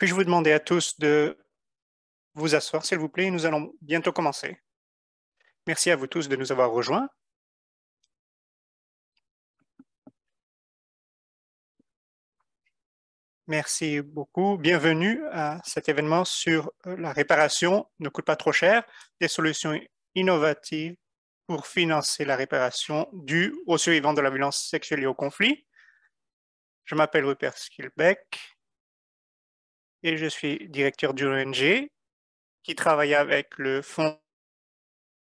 Puis-je vous demander à tous de vous asseoir, s'il vous plaît, nous allons bientôt commencer. Merci à vous tous de nous avoir rejoints. Merci beaucoup. Bienvenue à cet événement sur euh, la réparation ne coûte pas trop cher, des solutions innovatives pour financer la réparation due aux survivants de la violence sexuelle et au conflit. Je m'appelle Rupert Skilbeck et je suis directeur du ONG qui travaille avec le Fonds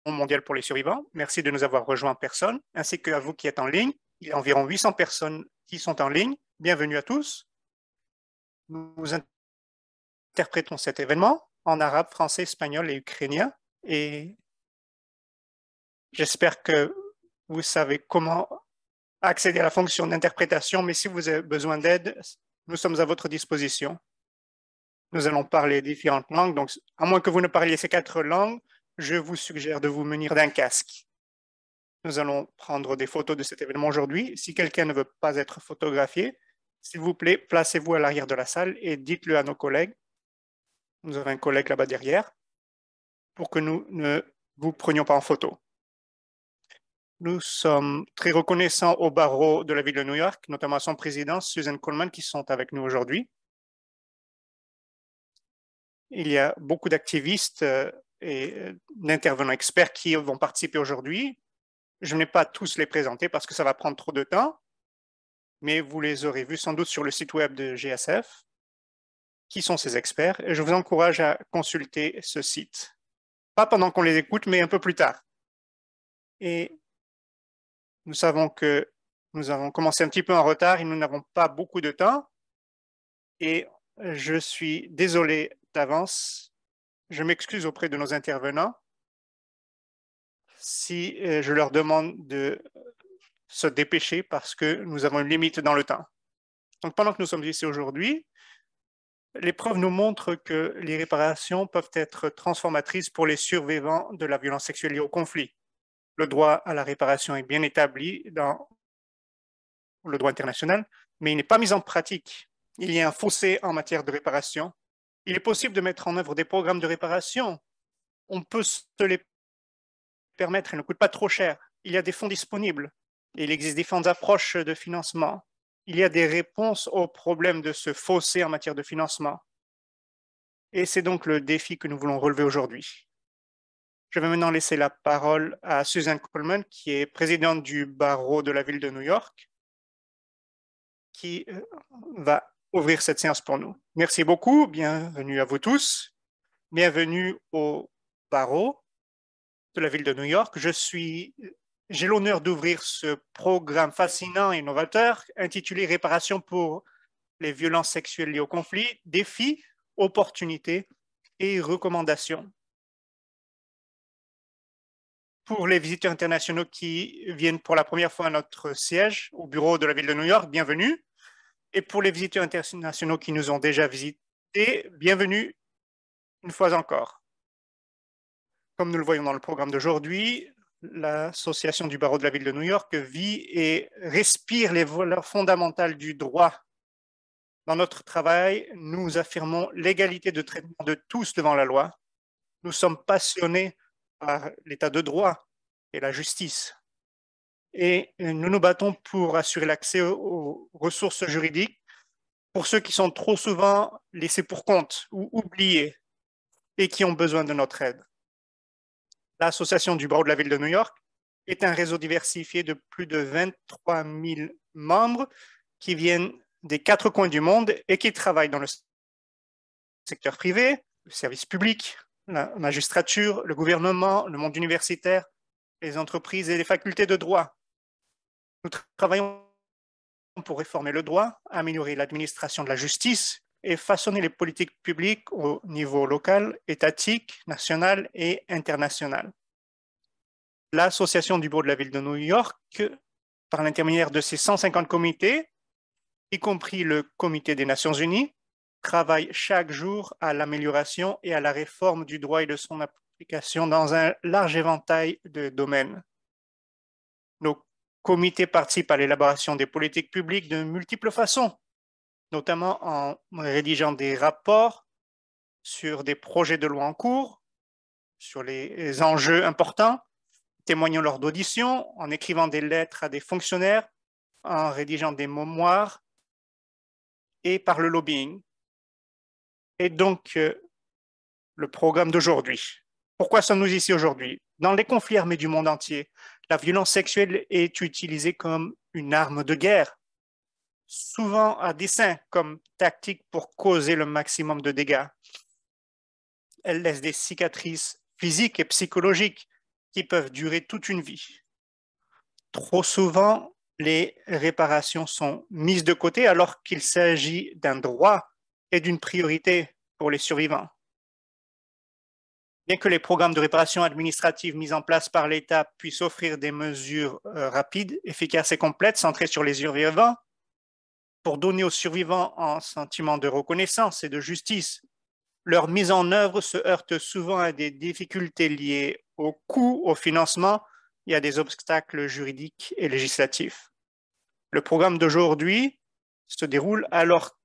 mondial pour les survivants. Merci de nous avoir rejoints en personne, ainsi qu'à vous qui êtes en ligne. Il y a environ 800 personnes qui sont en ligne. Bienvenue à tous. Nous interprétons cet événement en arabe, français, espagnol et ukrainien. Et j'espère que vous savez comment accéder à la fonction d'interprétation, mais si vous avez besoin d'aide, nous sommes à votre disposition nous allons parler différentes langues. Donc, à moins que vous ne parliez ces quatre langues, je vous suggère de vous munir d'un casque. Nous allons prendre des photos de cet événement aujourd'hui. Si quelqu'un ne veut pas être photographié, s'il vous plaît, placez-vous à l'arrière de la salle et dites-le à nos collègues. Nous avons un collègue là-bas derrière pour que nous ne vous prenions pas en photo. Nous sommes très reconnaissants au barreau de la ville de New York, notamment à son président Susan Coleman, qui sont avec nous aujourd'hui il y a beaucoup d'activistes euh, et euh, d'intervenants experts qui vont participer aujourd'hui. Je n'ai pas tous les présenter parce que ça va prendre trop de temps, mais vous les aurez vus sans doute sur le site web de GSF. Qui sont ces experts Je vous encourage à consulter ce site. Pas pendant qu'on les écoute, mais un peu plus tard. Et nous savons que nous avons commencé un petit peu en retard et nous n'avons pas beaucoup de temps. Et je suis désolé d'avance. Je m'excuse auprès de nos intervenants si euh, je leur demande de se dépêcher parce que nous avons une limite dans le temps. Donc pendant que nous sommes ici aujourd'hui, l'épreuve nous montre que les réparations peuvent être transformatrices pour les survivants de la violence sexuelle liée au conflit. Le droit à la réparation est bien établi dans le droit international, mais il n'est pas mis en pratique. Il y a un fossé en matière de réparation il est possible de mettre en œuvre des programmes de réparation. On peut se les permettre, ils ne coûtent pas trop cher. Il y a des fonds disponibles il existe différentes approches de financement. Il y a des réponses aux problèmes de ce fossé en matière de financement. Et c'est donc le défi que nous voulons relever aujourd'hui. Je vais maintenant laisser la parole à Susan Coleman, qui est présidente du barreau de la ville de New York, qui euh, va ouvrir cette séance pour nous. Merci beaucoup. Bienvenue à vous tous. Bienvenue au barreau de la ville de New York. Je suis, j'ai l'honneur d'ouvrir ce programme fascinant et innovateur intitulé Réparation pour les violences sexuelles liées au conflit, défis, opportunités et recommandations. Pour les visiteurs internationaux qui viennent pour la première fois à notre siège au bureau de la ville de New York, bienvenue. Et pour les visiteurs internationaux qui nous ont déjà visités, bienvenue une fois encore. Comme nous le voyons dans le programme d'aujourd'hui, l'Association du barreau de la ville de New York vit et respire les valeurs fondamentales du droit. Dans notre travail, nous affirmons l'égalité de traitement de tous devant la loi. Nous sommes passionnés par l'état de droit et la justice et euh, nous nous battons pour assurer l'accès aux, ressources juridiques pour ceux qui sont trop souvent laissés pour compte ou oubliés et qui ont besoin de notre aide. L'association du barreau de la ville de New York est un réseau diversifié de plus de 23 000 membres qui viennent des quatre coins du monde et qui travaillent dans le secteur privé, le service public, la magistrature, le gouvernement, le monde universitaire, les entreprises et les facultés de droit. Nous travaillons pour réformer le droit, améliorer l'administration de la justice et façonner les politiques publiques au niveau local, étatique, national et international. L'Association du Bureau de la Ville de New York, par l'intermédiaire de ses 150 comités, y compris le Comité des Nations Unies, travaille chaque jour à l'amélioration et à la réforme du droit et de son application dans un large éventail de domaines. Nos comité participe à l'élaboration des politiques publiques de multiples façons, notamment en rédigeant des rapports sur des projets de loi en cours, sur les enjeux importants, témoignant lors d'auditions, en écrivant des lettres à des fonctionnaires, en rédigeant des mémoires et par le lobbying. Et donc, euh, le programme d'aujourd'hui. Pourquoi sommes-nous ici aujourd'hui Dans les conflits armés du monde entier, la violence sexuelle est utilisée comme une arme de guerre, souvent à dessein comme tactique pour causer le maximum de dégâts. Elle laisse des cicatrices physiques et psychologiques qui peuvent durer toute une vie. Trop souvent, les réparations sont mises de côté alors qu'il s'agit d'un droit et d'une priorité pour les survivants. Bien que les programmes de réparation administrative mis en place par l'État puissent offrir des mesures euh, rapides, efficaces et complètes centrées sur les survivants, pour donner aux survivants un sentiment de reconnaissance et de justice, leur mise en œuvre se heurte souvent à des difficultés liées au coût, au financement et à des obstacles juridiques et législatifs. Le programme d'aujourd'hui se déroule alors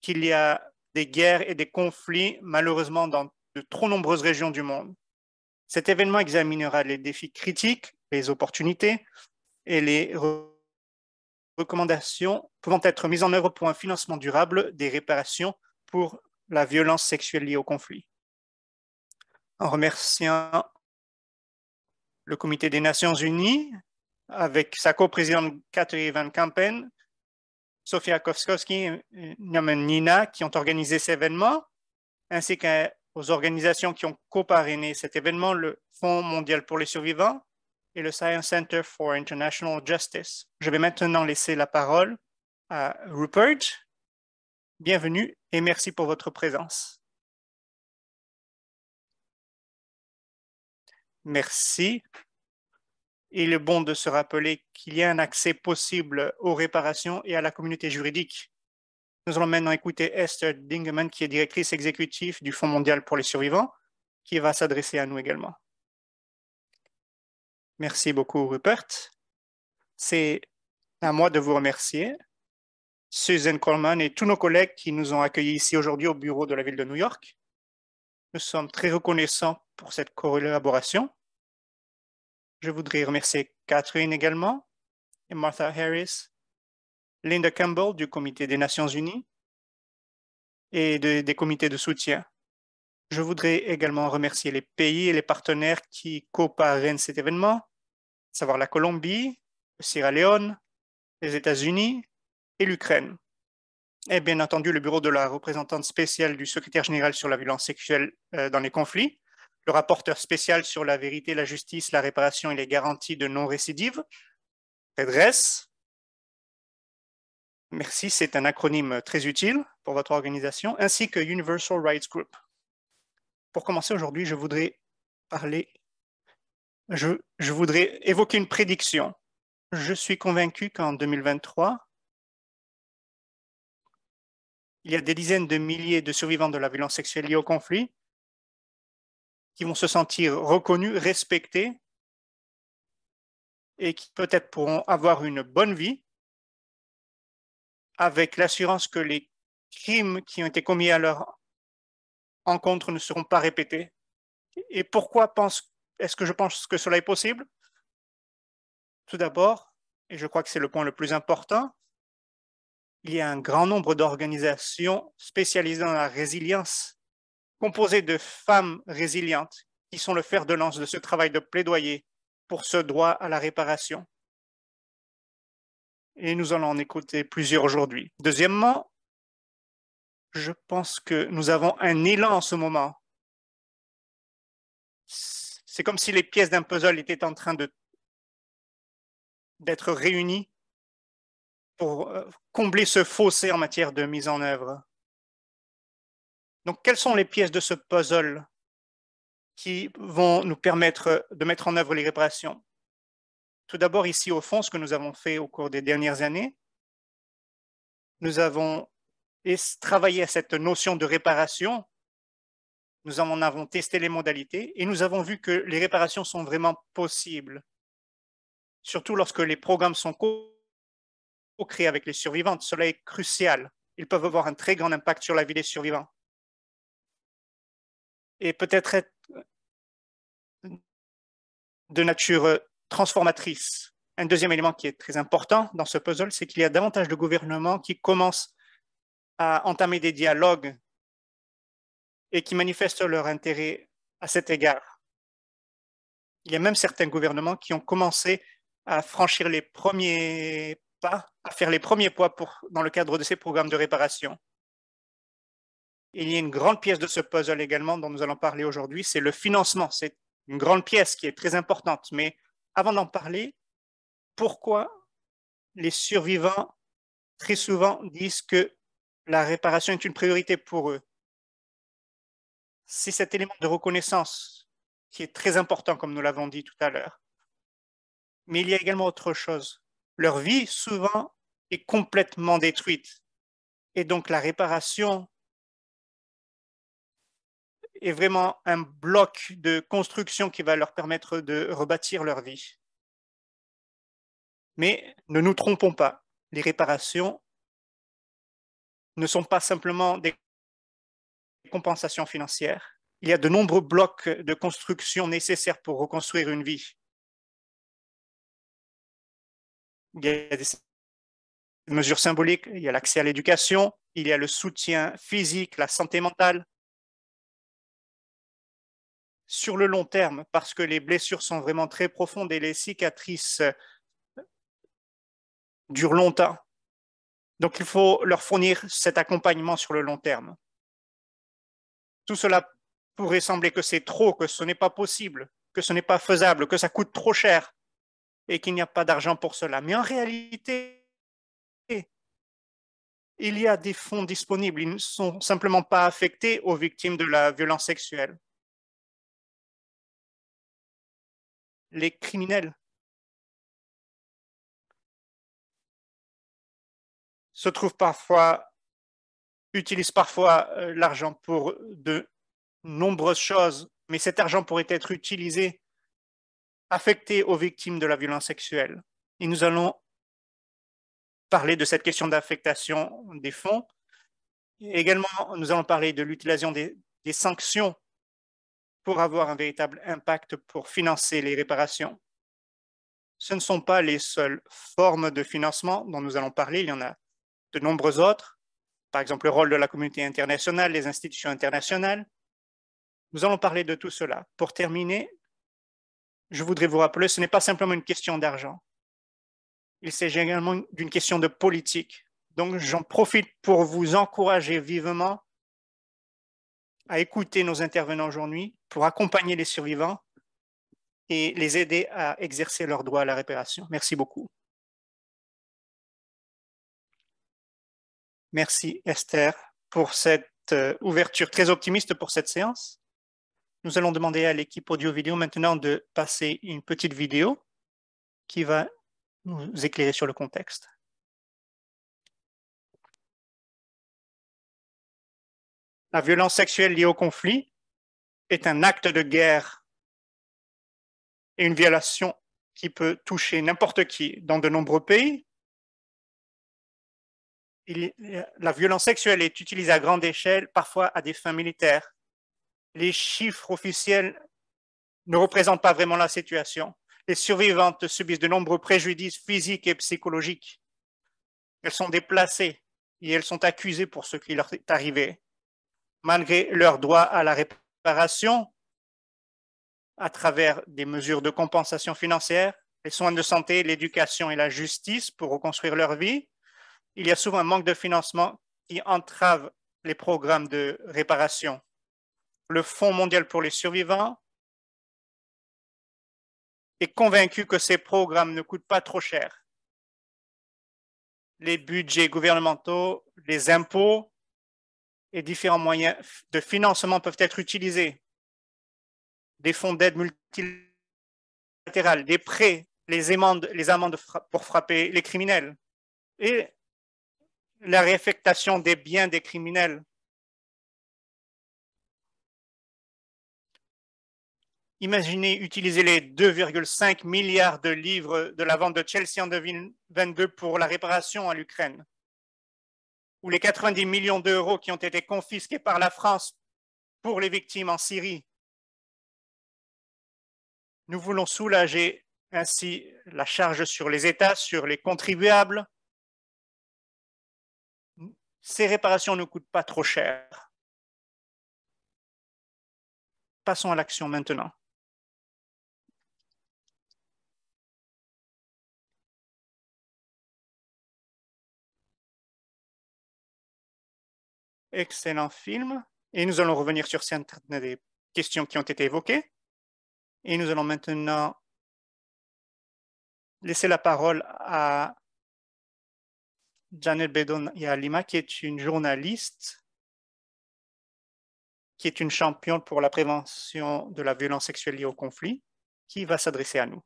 qu'il y a des guerres et des conflits malheureusement dans de trop nombreuses régions du monde. Cet événement examinera les défis critiques, les opportunités et les recommandations pouvant être mises en œuvre pour un financement durable des réparations pour la violence sexuelle liée au conflit. En remerciant le Comité des Nations Unies, avec sa coprésidente Catherine Van Kampen, Sofia Kowskowski et Nina qui ont organisé cet événement, ainsi qu'un aux organisations qui ont coparrainé cet événement, le Fonds mondial pour les survivants et le Science Center for International Justice. Je vais maintenant laisser la parole à Rupert. Bienvenue et merci pour votre présence. Merci. Il est bon de se rappeler qu'il y a un accès possible aux réparations et à la communauté juridique nous allons maintenant écouter Esther Dingeman, qui est directrice exécutive du Fonds mondial pour les survivants, qui va s'adresser à nous également. Merci beaucoup, Rupert. C'est à moi de vous remercier. Susan Coleman et tous nos collègues qui nous ont accueillis ici aujourd'hui au bureau de la ville de New York. Nous sommes très reconnaissants pour cette collaboration. Je voudrais remercier Catherine également et Martha Harris Linda Campbell du Comité des Nations Unies et des comités de soutien. Je voudrais également remercier les pays et les partenaires qui coparrainent cet événement, à savoir la Colombie, Sierra Leone, les États-Unis et l'Ukraine. Et bien entendu, le bureau de la représentante spéciale du secrétaire général sur la violence sexuelle euh, dans les conflits, le rapporteur spécial sur la vérité, la justice, la réparation et les garanties de non-récidive, Redresse, Merci, c'est un acronyme très utile pour votre organisation, ainsi que Universal Rights Group. Pour commencer aujourd'hui, je voudrais parler, je, voudrais évoquer une prédiction. Je suis convaincu qu'en 2023, il y a des dizaines de milliers de survivants de la violence sexuelle liée au conflit qui vont se sentir reconnus, respectés et qui peut-être pourront avoir une bonne vie avec l'assurance que les crimes qui ont été commis à leur encontre ne seront pas répétés. Et pourquoi est-ce que je pense que cela est possible Tout d'abord, et je crois que c'est le point le plus important, il y a un grand nombre d'organisations spécialisées dans la résilience, composées de femmes résilientes, qui sont le fer de lance de ce travail de plaidoyer pour ce droit à la réparation et nous allons en écouter plusieurs aujourd'hui. Deuxièmement, je pense que nous avons un élan en ce moment. C'est comme si les pièces d'un puzzle étaient en train d'être réunies pour euh, combler ce fossé en matière de mise en œuvre. Donc, quelles sont les pièces de ce puzzle qui vont nous permettre de mettre en œuvre les réparations tout d'abord, ici au fond, ce que nous avons fait au cours des dernières années, nous avons travaillé à cette notion de réparation. Nous en avons testé les modalités et nous avons vu que les réparations sont vraiment possibles, surtout lorsque les programmes sont co-créés avec les survivantes. Cela est crucial. Ils peuvent avoir un très grand impact sur la vie des survivants. Et peut-être être de nature transformatrice. Un deuxième élément qui est très important dans ce puzzle, c'est qu'il y a davantage de gouvernements qui commencent à entamer des dialogues et qui manifestent leur intérêt à cet égard. Il y a même certains gouvernements qui ont commencé à franchir les premiers pas, à faire les premiers poids pour, dans le cadre de ces programmes de réparation. Il y a une grande pièce de ce puzzle également dont nous allons parler aujourd'hui, c'est le financement. C'est une grande pièce qui est très importante, mais avant d'en parler, pourquoi les survivants très souvent disent que la réparation est une priorité pour eux. C'est cet élément de reconnaissance qui est très important, comme nous l'avons dit tout à l'heure. Mais il y a également autre chose. Leur vie, souvent, est complètement détruite. Et donc la réparation est vraiment un bloc de construction qui va leur permettre de rebâtir leur vie. Mais ne nous trompons pas, les réparations ne sont pas simplement des compensations financières. Il y a de nombreux blocs de construction nécessaires pour reconstruire une vie. Il y a des mesures symboliques, il y a l'accès à l'éducation, il y a le soutien physique, la santé mentale, sur le long terme parce que les blessures sont vraiment très profondes et les cicatrices euh, durent longtemps. Donc il faut leur fournir cet accompagnement sur le long terme. Tout cela pourrait sembler que c'est trop, que ce n'est pas possible, que ce n'est pas faisable, que ça coûte trop cher et qu'il n'y a pas d'argent pour cela. Mais en réalité, il y a des fonds disponibles. Ils ne sont simplement pas affectés aux victimes de la violence sexuelle. les criminels. Se trouvent parfois, utilisent parfois euh, l'argent pour de nombreuses choses, mais cet argent pourrait être utilisé, affecté aux victimes de la violence sexuelle. Et nous allons parler de cette question d'affectation des fonds. également, nous allons parler de l'utilisation des sanctions pour avoir un véritable impact pour financer les réparations. Ce ne sont pas les seules formes de financement dont nous allons parler, il y en a de nombreuses autres, par exemple le rôle de la communauté internationale, les institutions internationales. Nous allons parler de tout cela. Pour terminer, je voudrais vous rappeler, ce n'est pas simplement une question d'argent. Il s'agit également d'une question de politique. Donc j'en profite pour vous encourager vivement à écouter nos intervenants aujourd'hui pour accompagner les survivants et les aider à exercer leur droit à la réparation. Merci beaucoup. Merci Esther pour cette euh, ouverture très optimiste pour cette séance. Nous allons demander à l'équipe audio-vidéo maintenant de passer une petite vidéo qui va nous éclairer sur le contexte. La violence sexuelle liée au conflit est un acte de guerre et une violation qui peut toucher n'importe qui dans de nombreux pays. la violence sexuelle est utilisée à grande échelle, parfois à des fins militaires. Les chiffres officiels ne représentent pas vraiment la situation. Les survivantes subissent de nombreux préjudices physiques et psychologiques. Elles sont déplacées et elles sont accusées pour ce qui leur est arrivé, malgré leur droit à la réponse réparation à travers des mesures de compensation financière, les soins de santé, l'éducation et la justice pour reconstruire leur vie. Il y a souvent un manque de financement qui entrave les programmes de réparation. Le Fonds mondial pour les survivants est convaincu que ces programmes ne coûtent pas trop cher. Les budgets gouvernementaux, les impôts et différents moyens de financement peuvent être utilisés. Des fonds d'aide multilatérale, des prêts, les amendes, les amendes pour frapper les criminels et la réaffectation des biens des criminels. Imaginez utiliser les 2,5 milliards de livres de la vente de Chelsea en 2022 pour la réparation à l'Ukraine ou les 90 millions d'euros qui ont été confisqués par la France pour les victimes en Syrie. Nous voulons soulager ainsi la charge sur les États, sur les contribuables. Ces réparations ne coûtent pas trop cher. Passons à l'action maintenant. excellent film. Et nous allons revenir sur certaines des questions qui ont été évoquées. Et nous allons maintenant laisser la parole à Janet Bedon Yalima, qui est une journaliste, qui est une championne pour la prévention de la violence sexuelle liée au conflit, qui va s'adresser à nous.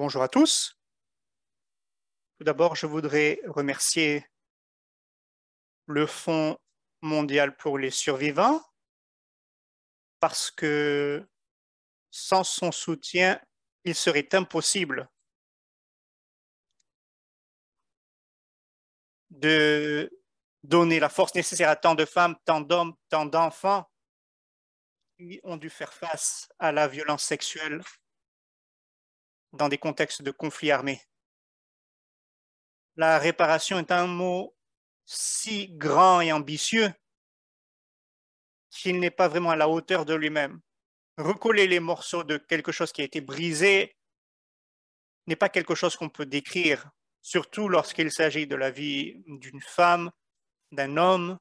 Bonjour à tous. Tout d'abord, je voudrais remercier le Fonds mondial pour les survivants parce que sans son soutien, il serait impossible de donner la force nécessaire à tant de femmes, tant d'hommes, tant d'enfants qui ont dû faire face à la violence sexuelle dans des contextes de conflits armés. La réparation est un mot si grand et ambitieux qu'il n'est pas vraiment à la hauteur de lui-même. Recoller les morceaux de quelque chose qui a été brisé n'est pas quelque chose qu'on peut décrire, surtout lorsqu'il s'agit de la vie d'une femme, d'un homme,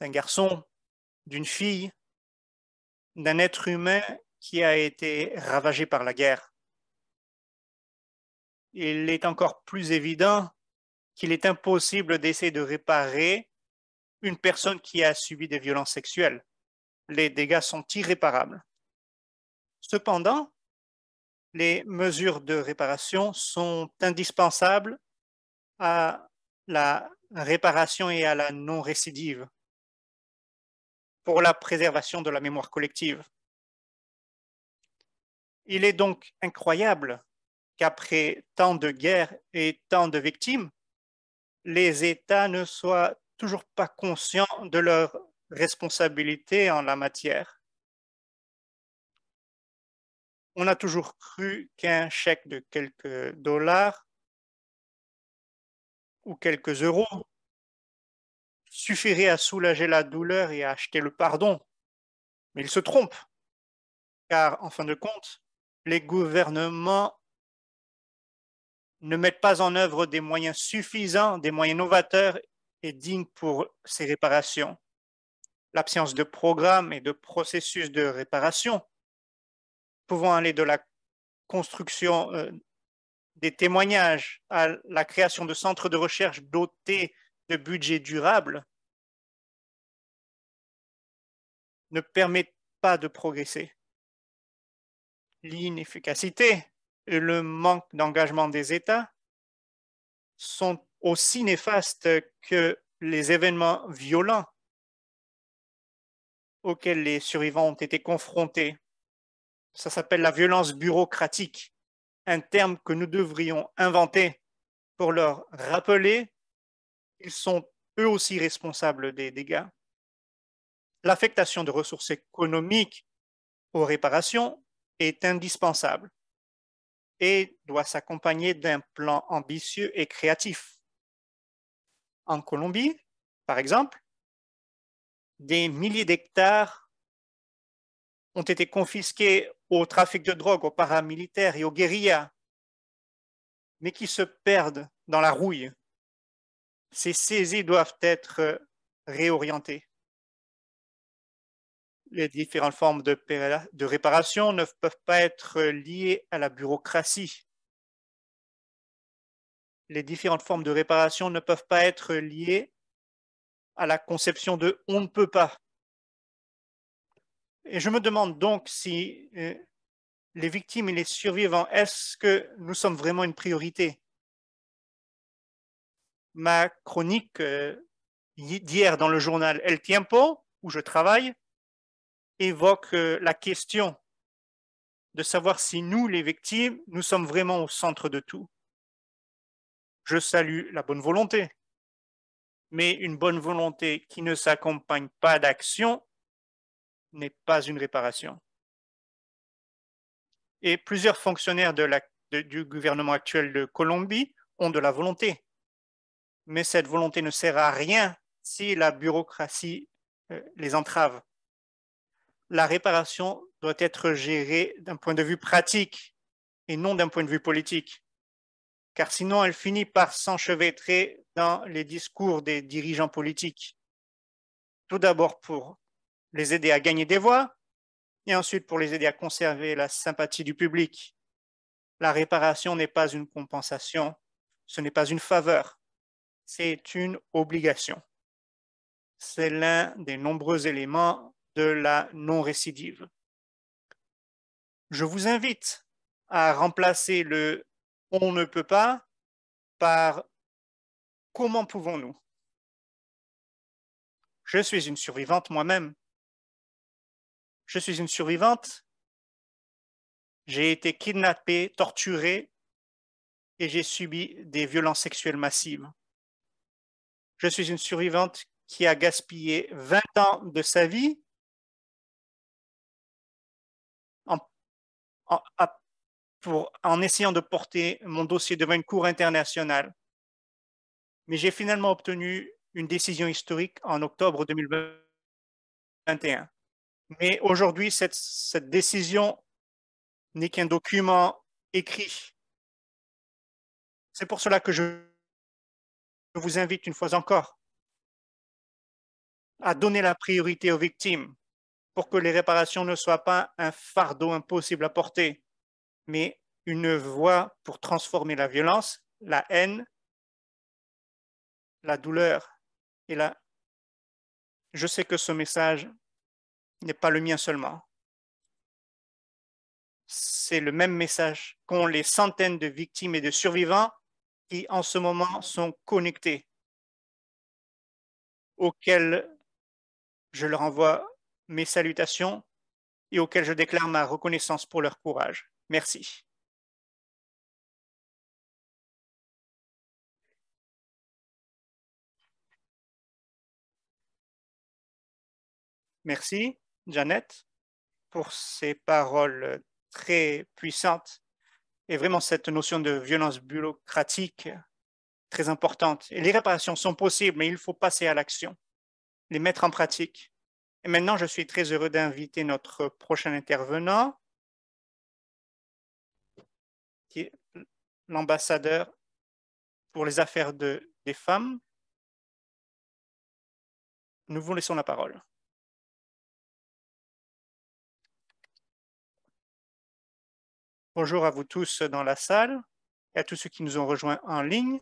d'un garçon, d'une fille, d'un être humain qui a été ravagé par la guerre il est encore plus évident qu'il est impossible d'essayer de réparer une personne qui a subi des violences sexuelles. Les dégâts sont irréparables. Cependant, les mesures de réparation sont indispensables à la réparation et à la non-récidive pour la préservation de la mémoire collective. Il est donc incroyable qu'après tant de guerres et tant de victimes, les États ne soient toujours pas conscients de leurs responsabilités en la matière. On a toujours cru qu'un chèque de quelques dollars ou quelques euros suffirait à soulager la douleur et à acheter le pardon. Mais ils se trompent, car en fin de compte, les gouvernements ne mettent pas en œuvre des moyens suffisants, des moyens novateurs et dignes pour ces réparations. L'absence de programmes et de processus de réparation, pouvant aller de la construction euh, des témoignages à la création de centres de recherche dotés de budgets durables, ne permet pas de progresser. L'inefficacité et le manque d'engagement des États sont aussi néfastes que les événements violents auxquels les survivants ont été confrontés. Ça s'appelle la violence bureaucratique, un terme que nous devrions inventer pour leur rappeler qu'ils sont eux aussi responsables des dégâts. L'affectation de ressources économiques aux réparations est indispensable et doit s'accompagner d'un plan ambitieux et créatif. En Colombie, par exemple, des milliers d'hectares ont été confisqués au trafic de drogue, aux paramilitaires et aux guérillas, mais qui se perdent dans la rouille. Ces saisies doivent être réorientées les différentes formes de, réparation ne peuvent pas être liées à la bureaucratie. Les différentes formes de réparation ne peuvent pas être liées à la conception de on ne peut pas. Et je me demande donc si euh, les victimes et les survivants, est-ce que nous sommes vraiment une priorité Ma chronique euh, d'hier dans le journal El Tiempo, où je travaille, évoque euh, la question de savoir si nous, les victimes, nous sommes vraiment au centre de tout. Je salue la bonne volonté, mais une bonne volonté qui ne s'accompagne pas d'action n'est pas une réparation. Et plusieurs fonctionnaires du gouvernement actuel de Colombie ont de la volonté, mais cette volonté ne sert à rien si la bureaucratie euh, les entrave la réparation doit être gérée d'un point de vue pratique et non d'un point de vue politique, car sinon elle finit par s'enchevêtrer dans les discours des dirigeants politiques. Tout d'abord pour les aider à gagner des voix, et ensuite pour les aider à conserver la sympathie du public. La réparation n'est pas une compensation, ce n'est pas une faveur, c'est une obligation. C'est l'un des nombreux éléments de la non-récidive. Je vous invite à remplacer le on ne peut pas par comment pouvons-nous. Je suis une survivante moi-même. Je suis une survivante. J'ai été kidnappée, torturée et j'ai subi des violences sexuelles massives. Je suis une survivante qui a gaspillé 20 ans de sa vie en, essayant de porter mon dossier devant une cour internationale. Mais j'ai finalement obtenu une décision historique en octobre 2021. Mais aujourd'hui, cette décision n'est qu'un document écrit. C'est pour cela que je vous invite une fois encore à donner la priorité aux victimes, pour que les réparations ne soient pas un fardeau impossible à porter, mais une voie pour transformer la violence, la haine, la douleur et la... Je sais que ce message n'est pas le mien seulement. C'est le même message qu'ont les centaines de victimes et de survivants qui en ce moment sont connectés, auxquels je leur envoie mes salutations et auxquelles je déclare ma reconnaissance pour leur courage. Merci. Merci, Janet, pour ces paroles très puissantes et vraiment cette notion de violence bureaucratique très importante. Et les réparations sont possibles, mais il faut passer à l'action, les mettre en pratique. Et maintenant, je suis très heureux d'inviter notre prochain intervenant, qui est l'ambassadeur pour les affaires des femmes. Nous vous laissons la parole. Bonjour à vous tous dans la salle et à tous ceux qui nous ont rejoints en ligne.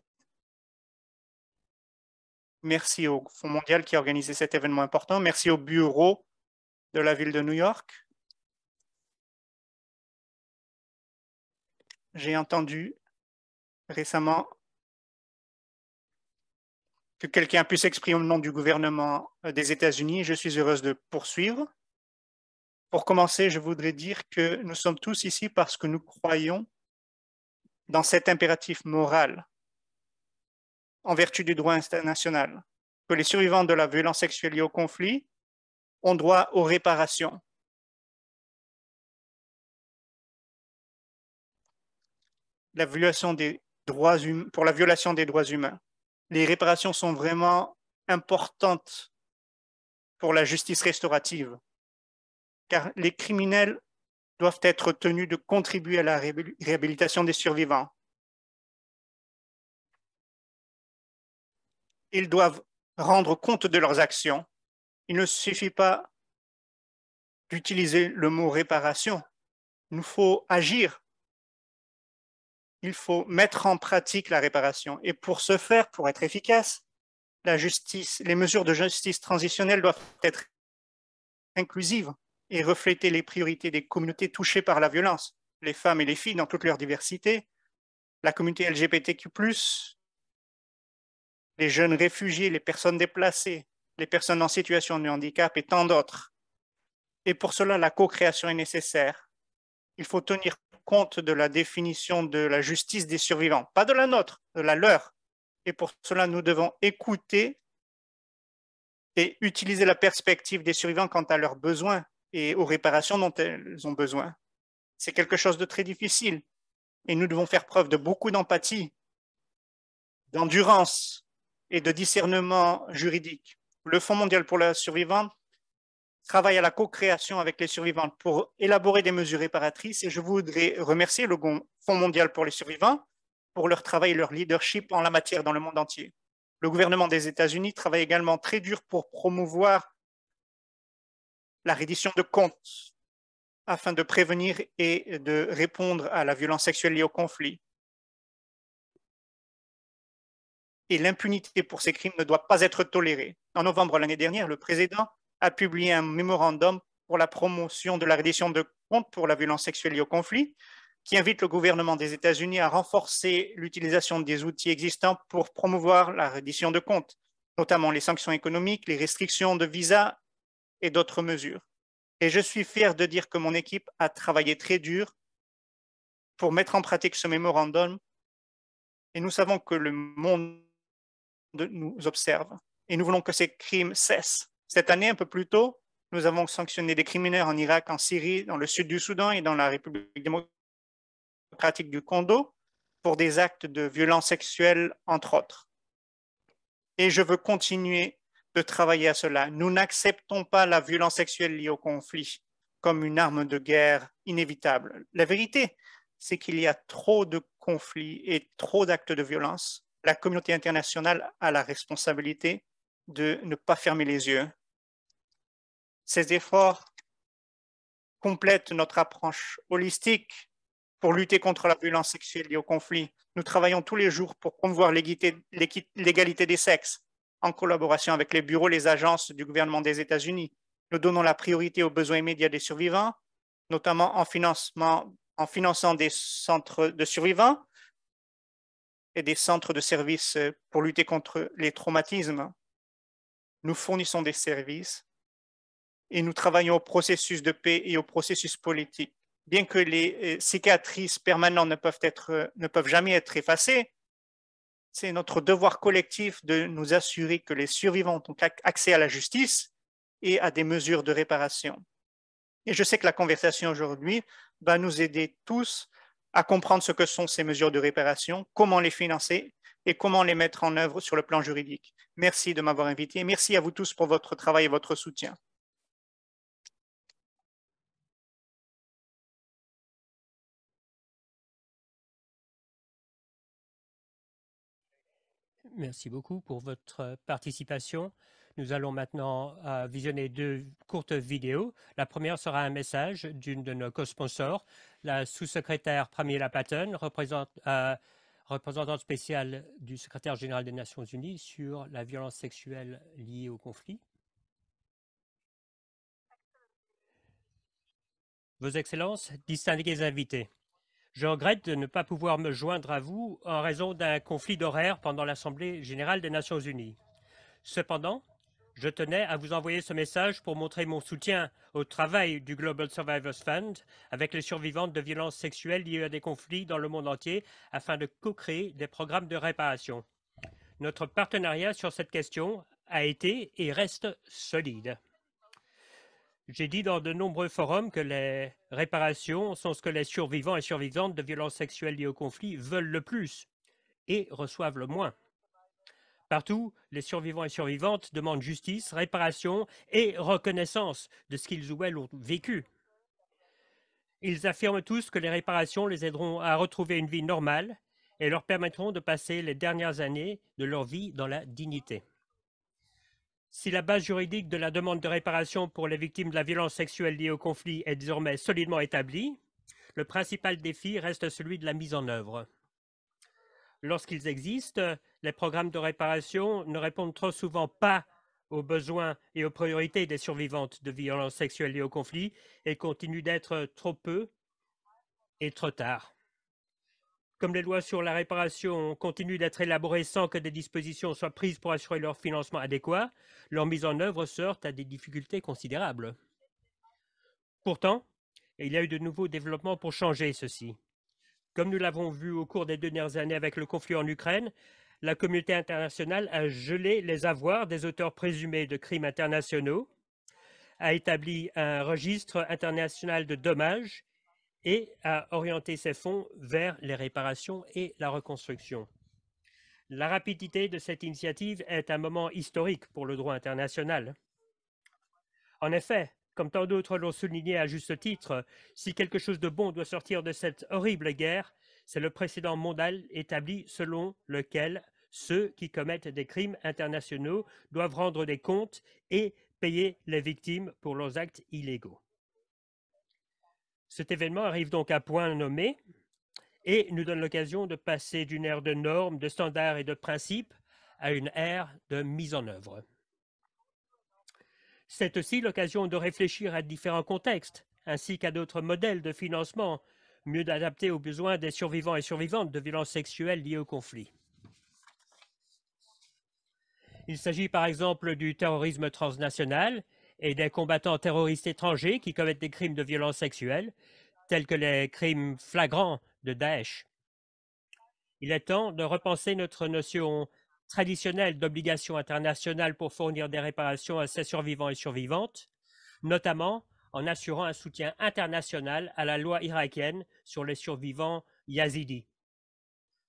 Merci au Fonds mondial qui a organisé cet événement important. Merci au bureau de la ville de New York. J'ai entendu récemment que quelqu'un a pu s'exprimer au nom du gouvernement euh, des États-Unis. Je suis heureuse de poursuivre. Pour commencer, je voudrais dire que nous sommes tous ici parce que nous croyons dans cet impératif moral en vertu du droit international, que les survivants de la violence sexuelle liée au conflit ont droit aux réparations. La violation des droits hum, pour la violation des droits humains. Les réparations sont vraiment importantes pour la justice restaurative, car les criminels doivent être tenus de contribuer à la réhabilitation des survivants. Ils doivent rendre compte de leurs actions. Il ne suffit pas d'utiliser le mot réparation. Il nous faut agir. Il faut mettre en pratique la réparation. Et pour ce faire, pour être efficace, la justice, les mesures de justice transitionnelle doivent être inclusives et refléter les priorités des communautés touchées par la violence, les femmes et les filles dans toute leur diversité, la communauté LGBTQ, les jeunes réfugiés, les personnes déplacées, les personnes en situation de handicap et tant d'autres. Et pour cela, la co-création est nécessaire. Il faut tenir compte de la définition de la justice des survivants, pas de la nôtre, de la leur. Et pour cela, nous devons écouter et utiliser la perspective des survivants quant à leurs besoins et aux réparations dont elles ont besoin. C'est quelque chose de très difficile et nous devons faire preuve de beaucoup d'empathie, d'endurance et de discernement juridique. Le Fonds mondial pour les survivante travaille à la co-création avec les survivantes pour élaborer des mesures réparatrices et je voudrais remercier le Fonds mondial pour les survivants pour leur travail et leur leadership en la matière dans le monde entier. Le gouvernement des États-Unis travaille également très dur pour promouvoir la reddition de comptes afin de prévenir et de répondre à la violence sexuelle liée au conflit. l'impunité pour ces crimes ne doit pas être tolérée. En novembre l'année dernière, le président a publié un mémorandum pour la promotion de la reddition de comptes pour la violence sexuelle liée au conflit, qui invite le gouvernement des États-Unis à renforcer l'utilisation des outils existants pour promouvoir la reddition de comptes, notamment les sanctions économiques, les restrictions de visas et d'autres mesures. Et je suis fier de dire que mon équipe a travaillé très dur pour mettre en pratique ce mémorandum. Et nous savons que le monde nous observent. Et nous voulons que ces crimes cessent. Cette année, un peu plus tôt, nous avons sanctionné des criminels en Irak, en Syrie, dans le sud du Soudan et dans la République démocratique du Congo pour des actes de violence sexuelle, entre autres. Et je veux continuer de travailler à cela. Nous n'acceptons pas la violence sexuelle liée au conflit comme une arme de guerre inévitable. La vérité, c'est qu'il y a trop de conflits et trop d'actes de violence la communauté internationale a la responsabilité de ne pas fermer les yeux. Ces efforts complètent notre approche holistique pour lutter contre la violence sexuelle liée au conflit. Nous travaillons tous les jours pour promouvoir l'égalité des sexes en collaboration avec les bureaux, les agences du gouvernement des États-Unis. Nous donnons la priorité aux besoins immédiats des survivants, notamment en finançant des centres de survivants et des centres de services euh, pour lutter contre les traumatismes. Nous fournissons des services et nous travaillons au processus de paix et au processus politique. Bien que les euh, cicatrices permanentes ne peuvent, être, ne peuvent jamais être effacées, c'est notre devoir collectif de nous assurer que les survivants ont accès à la justice et à des mesures de réparation. Et je sais que la conversation aujourd'hui va nous aider tous à comprendre ce que sont ces mesures de réparation, comment les financer et comment les mettre en œuvre sur le plan juridique. Merci de m'avoir invité et merci à vous tous pour votre travail et votre soutien. Merci beaucoup pour votre participation. Nous allons maintenant euh, visionner deux courtes vidéos. La première sera un message d'une de nos co-sponsors, la sous-secrétaire Pramila Patton, représente, euh, représentante spéciale du secrétaire général des Nations Unies sur la violence sexuelle liée au conflit. Vos Excellences, distingués invités, je regrette de ne pas pouvoir me joindre à vous en raison d'un conflit d'horaire pendant l'Assemblée générale des Nations unies. Cependant, je tenais à vous envoyer ce message pour montrer mon soutien au travail du Global Survivors Fund avec les survivantes de violences sexuelles liées à des conflits dans le monde entier afin de co-créer des programmes de réparation. Notre partenariat sur cette question a été et reste solide. J'ai dit dans de nombreux forums que les réparations sont ce que les survivants et survivantes de violences sexuelles liées au conflit veulent le plus et reçoivent le moins. Partout, les survivants et survivantes demandent justice, réparation et reconnaissance de ce qu'ils ou elles ont vécu. Ils affirment tous que les réparations les aideront à retrouver une vie normale et leur permettront de passer les dernières années de leur vie dans la dignité. Si la base juridique de la demande de réparation pour les victimes de la violence sexuelle liée au conflit est désormais solidement établie, le principal défi reste celui de la mise en œuvre lorsqu'ils existent, les programmes de réparation ne répondent trop souvent pas aux besoins et aux priorités des survivantes de violences sexuelles et au conflit et continuent d'être trop peu et trop tard. Comme les lois sur la réparation continuent d'être élaborées sans que des dispositions soient prises pour assurer leur financement adéquat, leur mise en œuvre se à des difficultés considérables. Pourtant, il y a eu de nouveaux développements pour changer ceci. Comme nous l'avons vu au cours des deux dernières années avec le conflit en Ukraine, la communauté internationale a gelé les avoirs des auteurs présumés de crimes internationaux, a établi un registre international de dommages et a orienté ses fonds vers les réparations et la reconstruction. La rapidité de cette initiative est un moment historique pour le droit international. En effet, comme tant d'autres l'ont souligné à juste titre, si quelque chose de bon doit sortir de cette horrible guerre, c'est le précédent mondial établi selon lequel ceux qui commettent des crimes internationaux doivent rendre des comptes et payer les victimes pour leurs actes illégaux. Cet événement arrive donc à point nommé et nous donne l'occasion de passer d'une ère de normes, de standards et de principes à une ère de mise en œuvre. C'est aussi l'occasion de réfléchir à différents contextes, ainsi qu'à d'autres modèles de financement, mieux adaptés aux besoins des survivants et survivantes de violences sexuelles liées au conflit. Il s'agit par exemple du terrorisme transnational et des combattants terroristes étrangers qui commettent des crimes de violence sexuelle, tels que les crimes flagrants de Daesh. Il est temps de repenser notre notion traditionnelle d'obligations internationales pour fournir des réparations à ses survivants et survivantes, notamment en assurant un soutien international à la loi irakienne sur les survivants yazidis.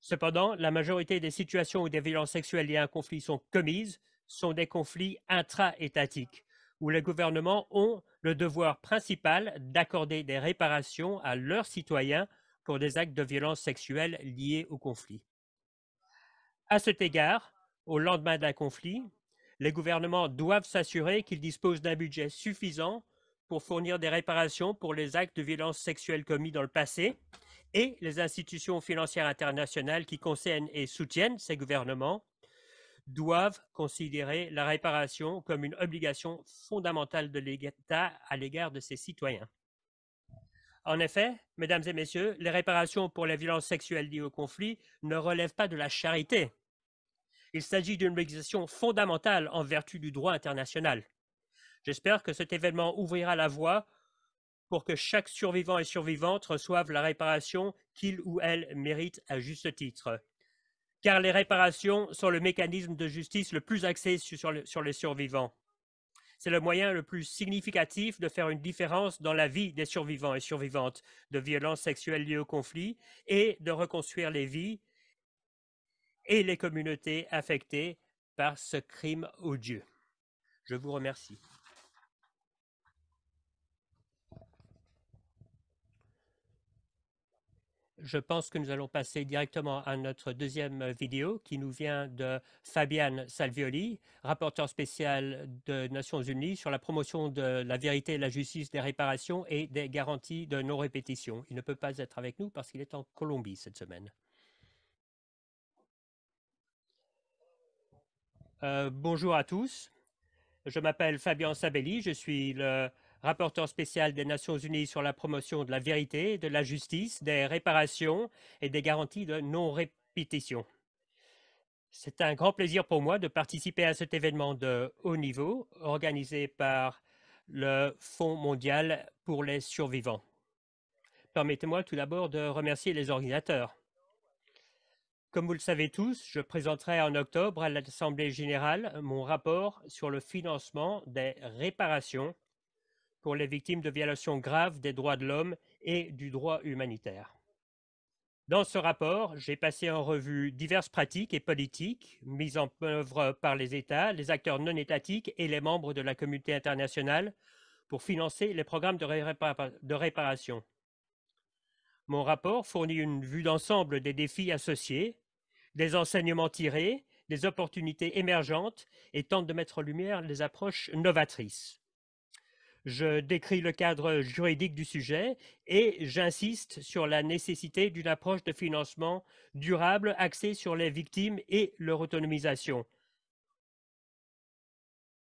Cependant, la majorité des situations où des violences sexuelles liées à un conflit sont commises sont des conflits intra-étatiques, où les gouvernements ont le devoir principal d'accorder des réparations à leurs citoyens pour des actes de violence sexuelles liés au conflit. À cet égard, au lendemain d'un conflit, les gouvernements doivent s'assurer qu'ils disposent d'un budget suffisant pour fournir des réparations pour les actes de violence sexuelle commis dans le passé et les institutions financières internationales qui concernent et soutiennent ces gouvernements doivent considérer la réparation comme une obligation fondamentale de l'État à l'égard de ses citoyens. En effet, mesdames et messieurs, les réparations pour les violences sexuelles liées au conflit ne relèvent pas de la charité, il s'agit d'une réalisation fondamentale en vertu du droit international. J'espère que cet événement ouvrira la voie pour que chaque survivant et survivante reçoive la réparation qu'il ou elle mérite à juste titre. Car les réparations sont le mécanisme de justice le plus axé sur, sur les survivants. C'est le moyen le plus significatif de faire une différence dans la vie des survivants et survivantes de violences sexuelles liées au conflit et de reconstruire les vies et les communautés affectées par ce crime odieux. Je vous remercie. je pense que nous allons passer directement à notre deuxième vidéo qui nous vient de Fabian Salvioli, rapporteur spécial des Nations Unies sur la promotion de la vérité et la justice des réparations et des garanties de non-répétition. Il ne peut pas être avec nous parce qu'il est en Colombie cette semaine. Euh, bonjour à tous. Je m'appelle Fabien Sabelli. Je suis le rapporteur spécial des Nations Unies sur la promotion de la vérité, de la justice, des réparations et des garanties de non-répétition. C'est un grand plaisir pour moi de participer à cet événement de haut niveau organisé par le Fonds mondial pour les survivants. Permettez-moi tout d'abord de remercier les organisateurs. Comme vous le savez tous, je présenterai en octobre à l'Assemblée générale mon rapport sur le financement des réparations pour les victimes de violations graves des droits de l'homme et du droit humanitaire. Dans ce rapport, j'ai passé en revue diverses pratiques et politiques mises en œuvre par les États, les acteurs non étatiques et les membres de la communauté internationale pour financer les programmes de, réparation. Mon rapport fournit une vue d'ensemble des défis associés des enseignements tirés, des opportunités émergentes et tentent de mettre en lumière les approches novatrices. Je décris le cadre juridique du sujet et j'insiste sur la nécessité d'une approche de financement durable axée sur les victimes et leur autonomisation,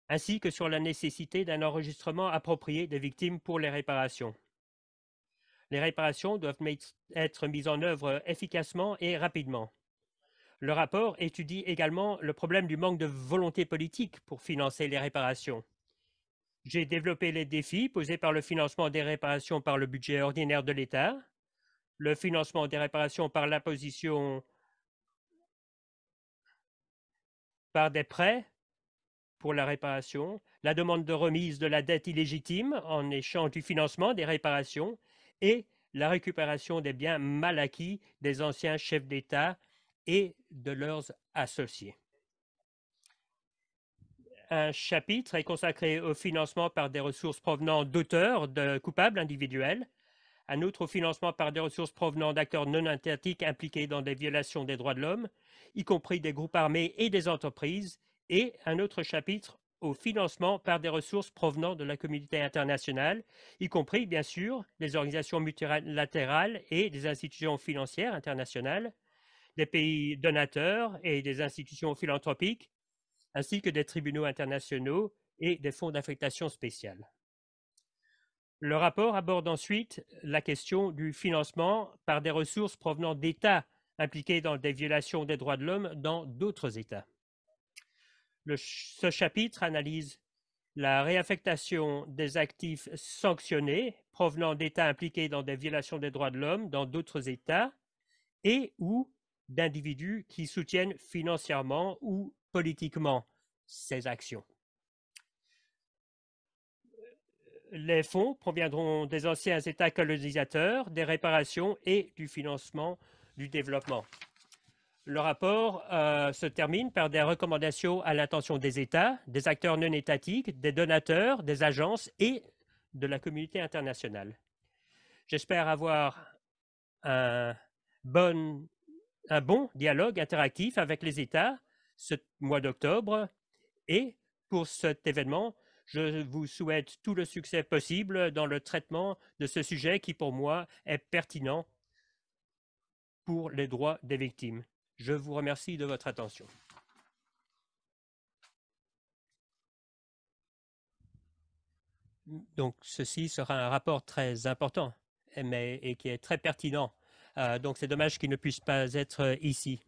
ainsi que sur la nécessité d'un enregistrement approprié des victimes pour les réparations. Les réparations doivent être mises en œuvre efficacement et rapidement. Le rapport étudie également le problème du manque de volonté politique pour financer les réparations. J'ai développé les défis posés par le financement des réparations par le budget ordinaire de l'État, le financement des réparations par l'imposition par des prêts pour la réparation, la demande de remise de la dette illégitime en échange du financement des réparations et la récupération des biens mal acquis des anciens chefs d'État et de leurs associés. Un chapitre est consacré au financement par des ressources provenant d'auteurs, de coupables individuels, un autre au financement par des ressources provenant d'acteurs non étatiques impliqués dans des violations des droits de l'homme, y compris des groupes armés et des entreprises, et un autre chapitre au financement par des ressources provenant de la communauté internationale, y compris bien sûr des organisations multilatérales et des institutions financières internationales, des pays donateurs et des institutions philanthropiques, ainsi que des tribunaux internationaux et des fonds d'affectation spéciale. Le rapport aborde ensuite la question du financement par des ressources provenant d'États impliqués dans des violations des droits de l'homme dans d'autres États. ce chapitre analyse la réaffectation des actifs sanctionnés provenant d'États impliqués dans des violations des droits de l'homme dans d'autres États et ou d'individus qui soutiennent financièrement ou politiquement ces actions. Les fonds proviendront des anciens États colonisateurs, des réparations et du financement du développement. Le rapport euh, se termine par des recommandations à l'attention des États, des acteurs non étatiques, des donateurs, des agences et de la communauté internationale. J'espère avoir un bon un bon dialogue interactif avec les États ce mois d'octobre. Et pour cet événement, je vous souhaite tout le succès possible dans le traitement de ce sujet qui, pour moi, est pertinent pour les droits des victimes. Je vous remercie de votre attention. Donc, ceci sera un rapport très important mais, et qui est très pertinent euh, donc c'est dommage qu'il ne puisse pas être euh, ici.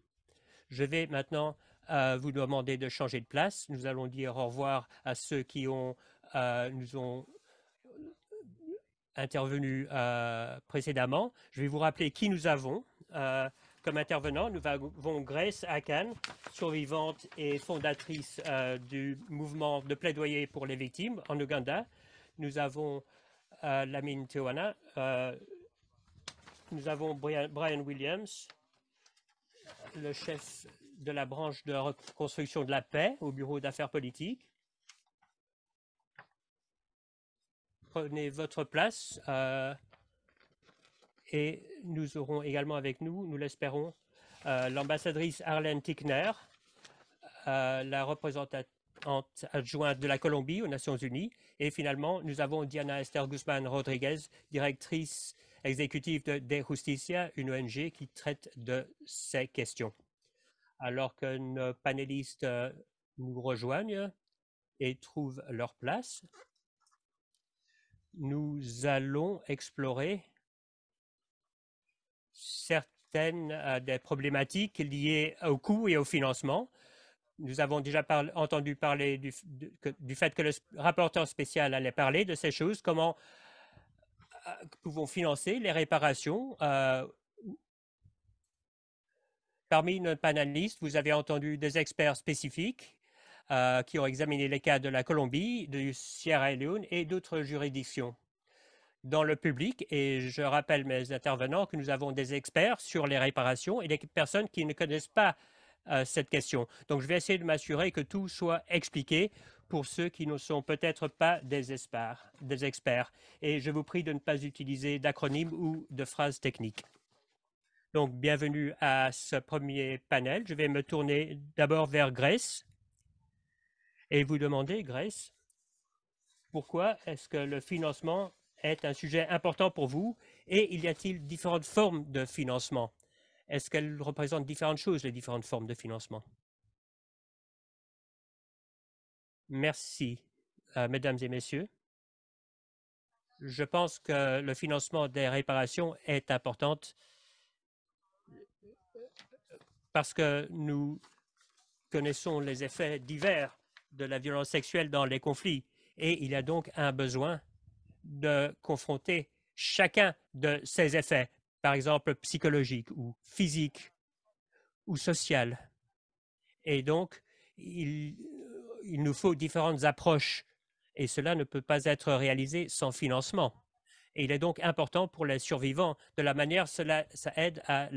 Je vais maintenant euh, vous demander de changer de place. Nous allons dire au revoir à ceux qui ont, nous ont intervenu précédemment. Je vais vous rappeler qui nous avons comme intervenants. Nous avons Grace Akan, survivante et fondatrice du mouvement de plaidoyer pour les victimes en Ouganda. Nous avons Lamine Tewana, nous avons Brian Williams, le chef de la branche de reconstruction de la paix au Bureau d'affaires politiques. Prenez votre place euh, et nous aurons également avec nous, nous l'espérons, euh, l'ambassadrice Arlene Tickner, euh, la représentante adjointe de la Colombie aux Nations Unies. Et finalement, nous avons Diana Esther Guzman Rodriguez, directrice exécutif de, des Justicia, une ONG qui traite de ces questions. Alors que euh, nos panélistes euh, nous rejoignent et trouvent leur place, nous allons explorer certaines euh, des problématiques liées au coût et au financement. Nous avons déjà entendu parler du, du, fait que le rapporteur spécial allait parler de ces choses, comment pouvons financer les réparations. Euh, parmi nos panélistes, vous avez entendu des experts spécifiques euh, qui ont examiné les cas de la Colombie, du Sierra Leone et d'autres juridictions. Dans le public, et je rappelle mes intervenants que nous avons des experts sur les réparations et des personnes qui ne connaissent pas euh, cette question. Donc, je vais essayer de m'assurer que tout soit expliqué pour ceux qui ne sont peut-être pas des experts, Et je vous prie de ne pas utiliser d'acronymes ou de phrases techniques. Donc, bienvenue à ce premier panel. Je vais me tourner d'abord vers Grèce. et vous demander, Grèce, pourquoi est-ce que le financement est un sujet important pour vous et il y a-t-il différentes formes de financement Est-ce qu'elles représentent différentes choses, les différentes formes de financement Merci, euh, mesdames et messieurs. Je pense que le financement des réparations est important parce que nous connaissons les effets divers de la violence sexuelle dans les conflits et il y a donc un besoin de confronter chacun de ces effets, par exemple psychologiques ou physiques ou social. Et donc, il il nous faut différentes approches et cela ne peut pas être réalisé sans financement. Et il est donc important pour les survivants, de la manière cela ça aide à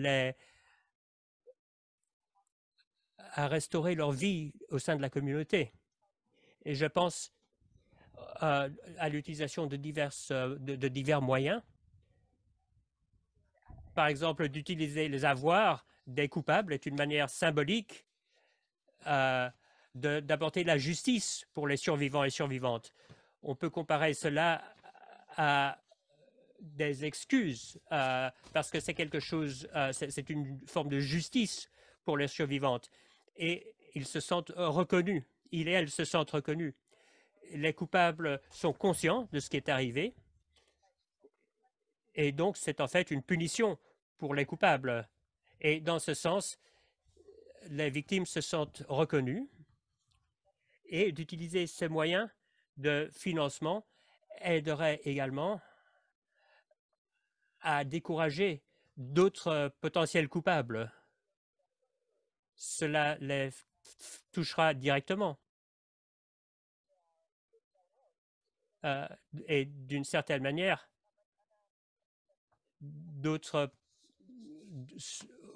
restaurer leur vie au sein de la communauté. Et je pense euh, à, l'utilisation euh, de, de divers moyens, par exemple d'utiliser les avoirs des coupables est une manière symbolique euh, d'apporter la justice pour les survivants et survivantes. On peut comparer cela à des excuses, euh, parce que c'est quelque chose, euh, c'est une forme de justice pour les survivantes. Et ils se sentent euh, reconnus, ils et elles se sentent reconnus. Les coupables sont conscients de ce qui est arrivé, et donc c'est en fait une punition pour les coupables. Et dans ce sens, les victimes se sentent reconnues et d'utiliser ces moyens de financement aiderait également à décourager d'autres potentiels coupables. Cela les touchera directement. Euh, et d'une certaine manière, d'autres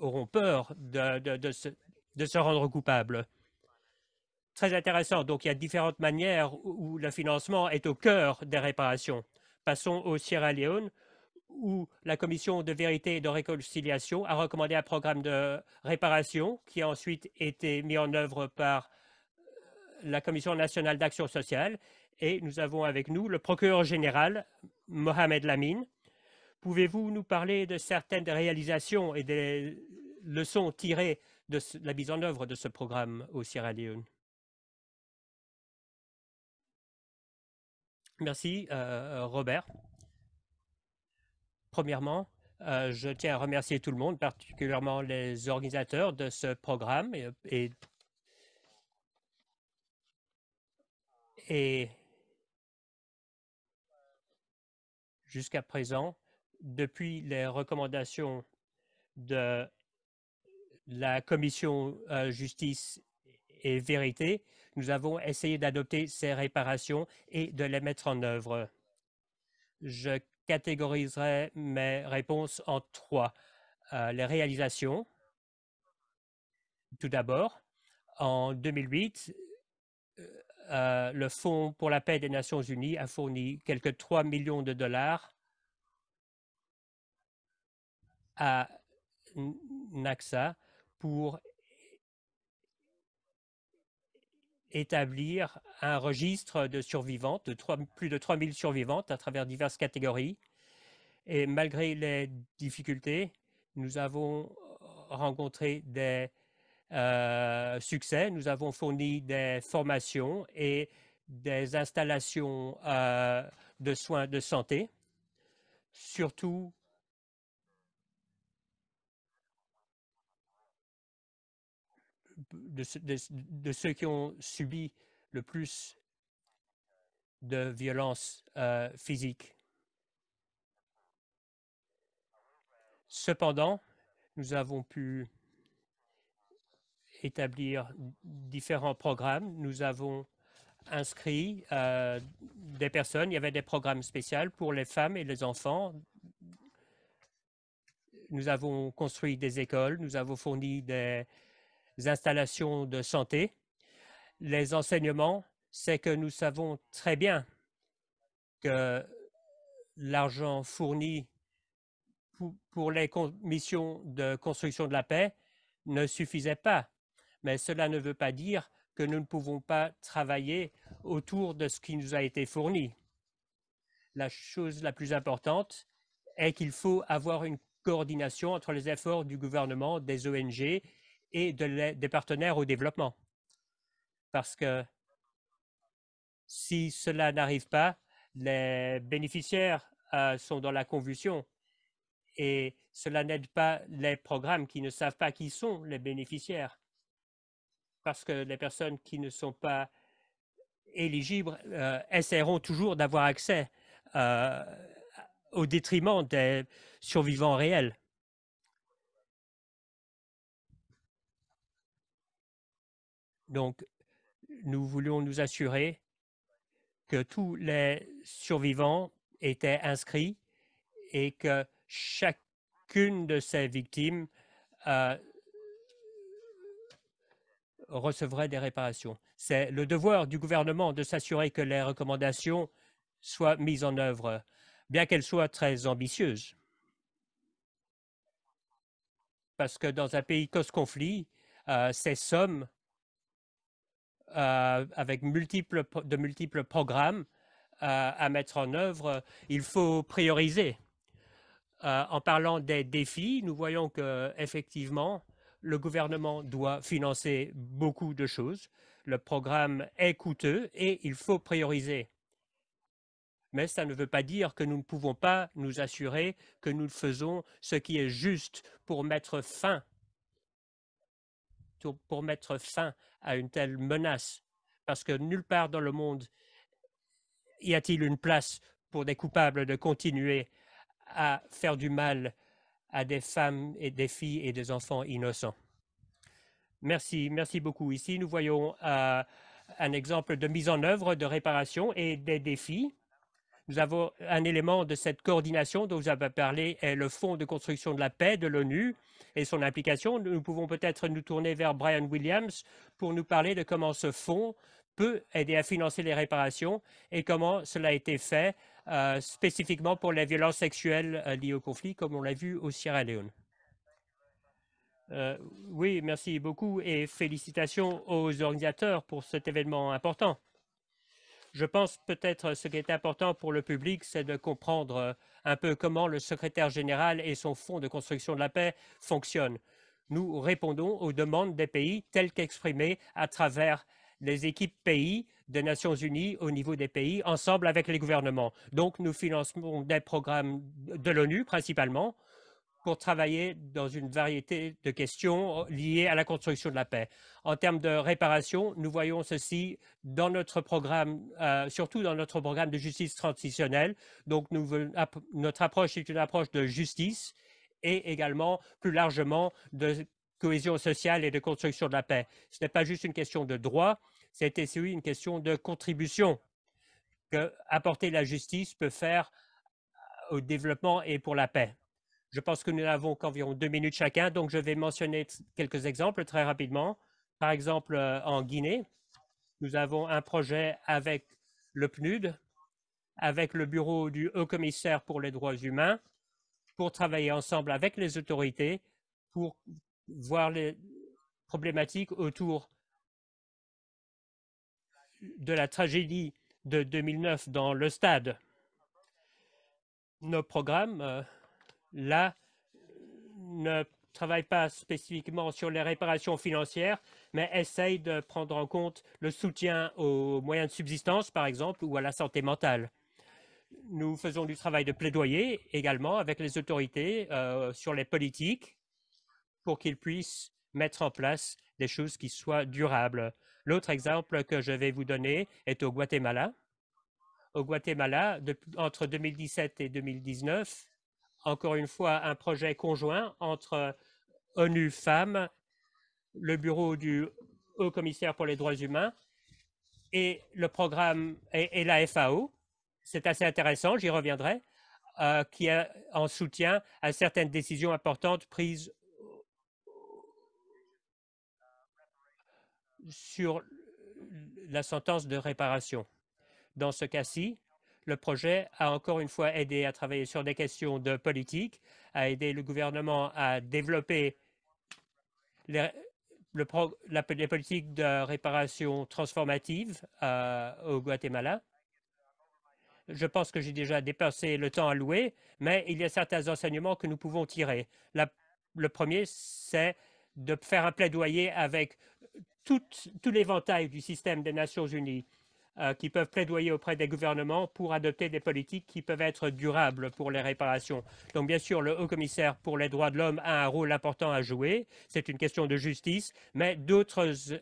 auront peur de se rendre coupables très intéressant. Donc, il y a différentes manières où, le financement est au cœur des réparations. Passons au Sierra Leone, où la Commission de vérité et de réconciliation a recommandé un programme de réparation qui a ensuite été mis en œuvre par euh, la Commission nationale d'action sociale. Et nous avons avec nous le procureur général, Mohamed Lamine. Pouvez-vous nous parler de certaines réalisations et des leçons tirées de la mise en œuvre de ce programme au Sierra Leone Merci, euh, euh, Robert. Premièrement, euh, je tiens à remercier tout le monde, particulièrement les organisateurs de ce programme et, jusqu'à présent, depuis les recommandations de la Commission Justice et Vérité, nous avons essayé d'adopter ces réparations et de les mettre en œuvre. Je catégoriserai mes réponses en trois. Euh, les réalisations, tout d'abord. En 2008, euh, euh, le Fonds pour la paix des Nations Unies a fourni quelques 3 millions de dollars à Naxa pour établir un registre de survivantes, de plus de 3000 survivantes à travers diverses catégories. Et malgré les difficultés, nous avons rencontré des euh, succès. Nous avons fourni des formations et des installations euh, de soins de santé. Surtout de, ceux qui ont subi le plus de violences euh, physiques. Cependant, nous avons pu établir différents programmes. Nous avons inscrit euh, des personnes. Il y avait des programmes spéciaux pour les femmes et les enfants. Nous avons construit des écoles. Nous avons fourni des, installations de santé, les enseignements, c'est que nous savons très bien que l'argent fourni pour, les missions de construction de la paix ne suffisait pas. Mais cela ne veut pas dire que nous ne pouvons pas travailler autour de ce qui nous a été fourni. La chose la plus importante est qu'il faut avoir une coordination entre les efforts du gouvernement, des ONG et de des partenaires au développement. Parce que si cela n'arrive pas, les bénéficiaires euh, sont dans la convulsion et cela n'aide pas les programmes qui ne savent pas qui sont les bénéficiaires. Parce que les personnes qui ne sont pas éligibles euh, essaieront toujours d'avoir accès euh, au détriment des survivants réels. Donc, nous voulions nous assurer que tous les survivants étaient inscrits et que chacune de ces victimes euh, recevrait des réparations. C'est le devoir du gouvernement de s'assurer que les recommandations soient mises en œuvre, bien qu'elles soient très ambitieuses. Parce que dans un pays cause-conflit, euh, ces sommes euh, avec de multiples programmes euh, à mettre en œuvre, il faut prioriser. Euh, en parlant des défis, nous voyons que effectivement, le gouvernement doit financer beaucoup de choses. Le programme est coûteux et il faut prioriser. Mais ça ne veut pas dire que nous ne pouvons pas nous assurer que nous faisons ce qui est juste pour mettre fin pour mettre fin à une telle menace, parce que nulle part dans le monde y a-t-il une place pour des coupables de continuer à faire du mal à des femmes et des filles et des enfants innocents. Merci, merci beaucoup. Ici, nous voyons euh, un exemple de mise en œuvre de réparation et des défis nous avons un élément de cette coordination dont vous avez parlé, est le Fonds de construction de la paix de l'ONU et son application. Nous pouvons peut-être nous tourner vers Brian Williams pour nous parler de comment ce fonds peut aider à financer les réparations et comment cela a été fait euh, spécifiquement pour les violences sexuelles euh, liées au conflit, comme on l'a vu au Sierra Leone. Euh, oui, merci beaucoup et félicitations aux organisateurs pour cet événement important je pense peut-être euh, ce qui est important pour le public, c'est de comprendre euh, un peu comment le secrétaire général et son fonds de construction de la paix fonctionnent. Nous répondons aux demandes des pays telles qu'exprimées à travers les équipes pays des Nations Unies au niveau des pays, ensemble avec les gouvernements. Donc, nous finançons des programmes de l'ONU principalement, pour travailler dans une variété de questions euh, liées à la construction de la paix. En termes de réparation, nous voyons ceci dans notre programme, euh, surtout dans notre programme de justice transitionnelle. Donc, notre approche est une approche de justice et également, plus largement, de cohésion sociale et de construction de la paix. Ce n'est pas juste une question de droit, c'est aussi une question de contribution que apporter la justice peut faire euh, au développement et pour la paix. Je pense que nous n'avons qu'environ deux minutes chacun, donc je vais mentionner quelques exemples très rapidement. Par exemple, euh, en Guinée, nous avons un projet avec le PNUD, avec le bureau du haut commissaire pour les droits humains, pour travailler ensemble avec les autorités, pour voir les problématiques autour de la tragédie de 2009 dans le stade. Nos programmes euh, là, ne travaille pas spécifiquement sur les réparations financières, mais essaye de prendre en compte le soutien aux moyens de subsistance, par exemple, ou à la santé mentale. Nous faisons du travail de plaidoyer également avec les autorités euh, sur les politiques pour qu'ils puissent mettre en place des choses qui soient durables. L'autre exemple que je vais vous donner est au Guatemala. Au Guatemala, entre 2017 et 2019, encore une fois, un projet conjoint entre euh, ONU Femmes, le bureau du Haut Commissaire pour les droits humains et le programme et, la FAO. C'est assez intéressant, j'y reviendrai, euh, qui est en soutien à certaines décisions importantes prises sur la sentence de réparation. Dans ce cas-ci, le projet a encore une fois aidé à travailler sur des questions de politique, a aidé le gouvernement à développer les, politiques de réparation transformative euh, au Guatemala. Je pense que j'ai déjà dépassé le temps alloué, mais il y a certains enseignements que nous pouvons tirer. le premier, c'est de faire un plaidoyer avec tout l'éventail du système des Nations Unies euh, qui peuvent plaidoyer auprès des gouvernements pour adopter des politiques qui peuvent être durables pour les réparations. Donc bien sûr, le haut-commissaire pour les droits de l'homme a un rôle important à jouer, c'est une question de justice, mais d'autres euh,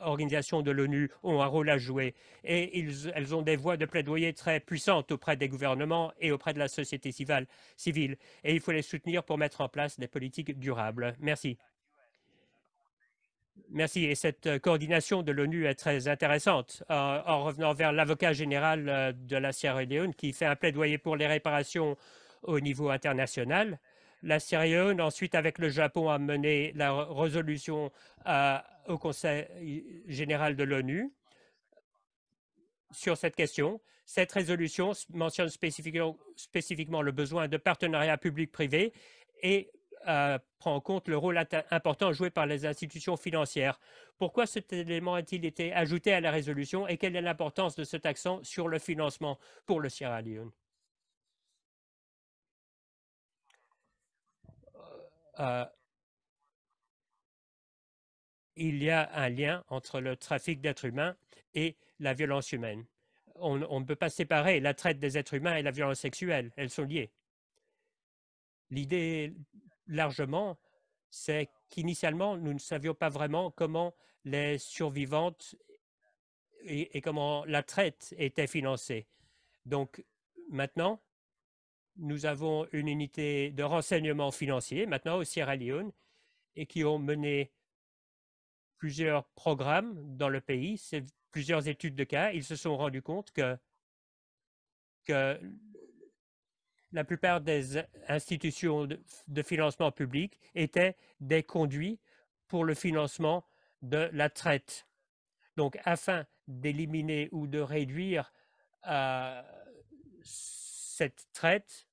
organisations de l'ONU ont un rôle à jouer et elles ont des voies de plaidoyer très puissantes auprès des gouvernements et auprès de la société civile et il faut les soutenir pour mettre en place des politiques durables. Merci. Merci. Et cette euh, coordination de l'ONU est très intéressante. Euh, en revenant vers l'avocat général euh, de la Sierra Leone, qui fait un plaidoyer pour les réparations au niveau international, la Sierra Leone, ensuite avec le Japon, a mené la résolution au Conseil général de l'ONU sur cette question. Cette résolution mentionne spécifiquement, le besoin de partenariats public-privé et prend en compte le rôle important joué par les institutions financières. Pourquoi cet élément a-t-il été ajouté à la résolution et quelle est l'importance de cet accent sur le financement pour le Sierra Leone euh, euh, il y a un lien entre le trafic d'êtres humains et la violence humaine. on ne peut pas séparer la traite des êtres humains et la violence sexuelle, elles sont liées. L'idée largement, c'est qu'initialement, nous ne savions pas vraiment comment les survivantes et, comment la traite était financée. Donc maintenant, nous avons une unité de renseignement financier, maintenant au Sierra Leone, et qui ont mené plusieurs programmes dans le pays, plusieurs études de cas. Ils se sont rendus compte que, que la plupart des institutions de, financement public étaient des conduits pour le financement de la traite. Donc, afin d'éliminer ou de réduire euh, cette traite,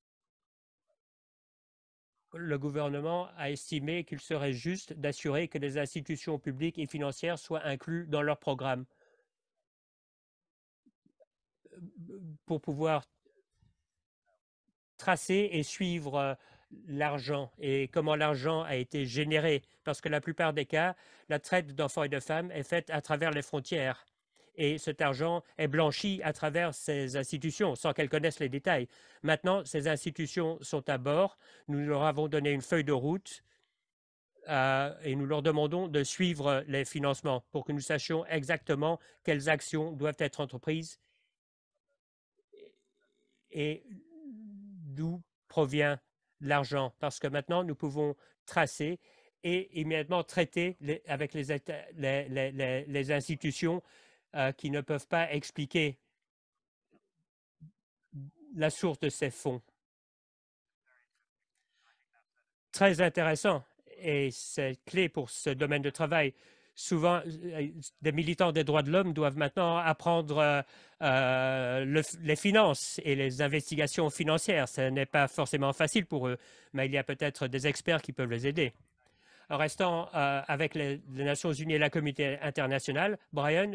le gouvernement a estimé qu'il serait juste d'assurer que les institutions publiques et financières soient incluses dans leur programme euh, pour pouvoir tracer et suivre l'argent et comment l'argent a été généré, parce que la plupart des cas, la traite d'enfants et de femmes est faite à travers les frontières. Et cet argent est blanchi à travers ces institutions, sans qu'elles connaissent les détails. Maintenant, ces institutions sont à bord. Nous leur avons donné une feuille de route et nous leur demandons de suivre les financements pour que nous sachions exactement quelles actions doivent être entreprises. Et d'où provient l'argent, parce que maintenant, nous pouvons tracer et immédiatement traiter avec les, institutions euh, qui ne peuvent pas expliquer la source de ces fonds. Très intéressant et c'est clé pour ce domaine de travail souvent, euh, euh, des militants des droits de l'homme doivent maintenant apprendre euh, les finances et les investigations financières. Ce n'est pas forcément facile pour eux, mais il y a peut-être des experts qui peuvent les aider. En restant avec les, Nations Unies et la communauté internationale, Brian,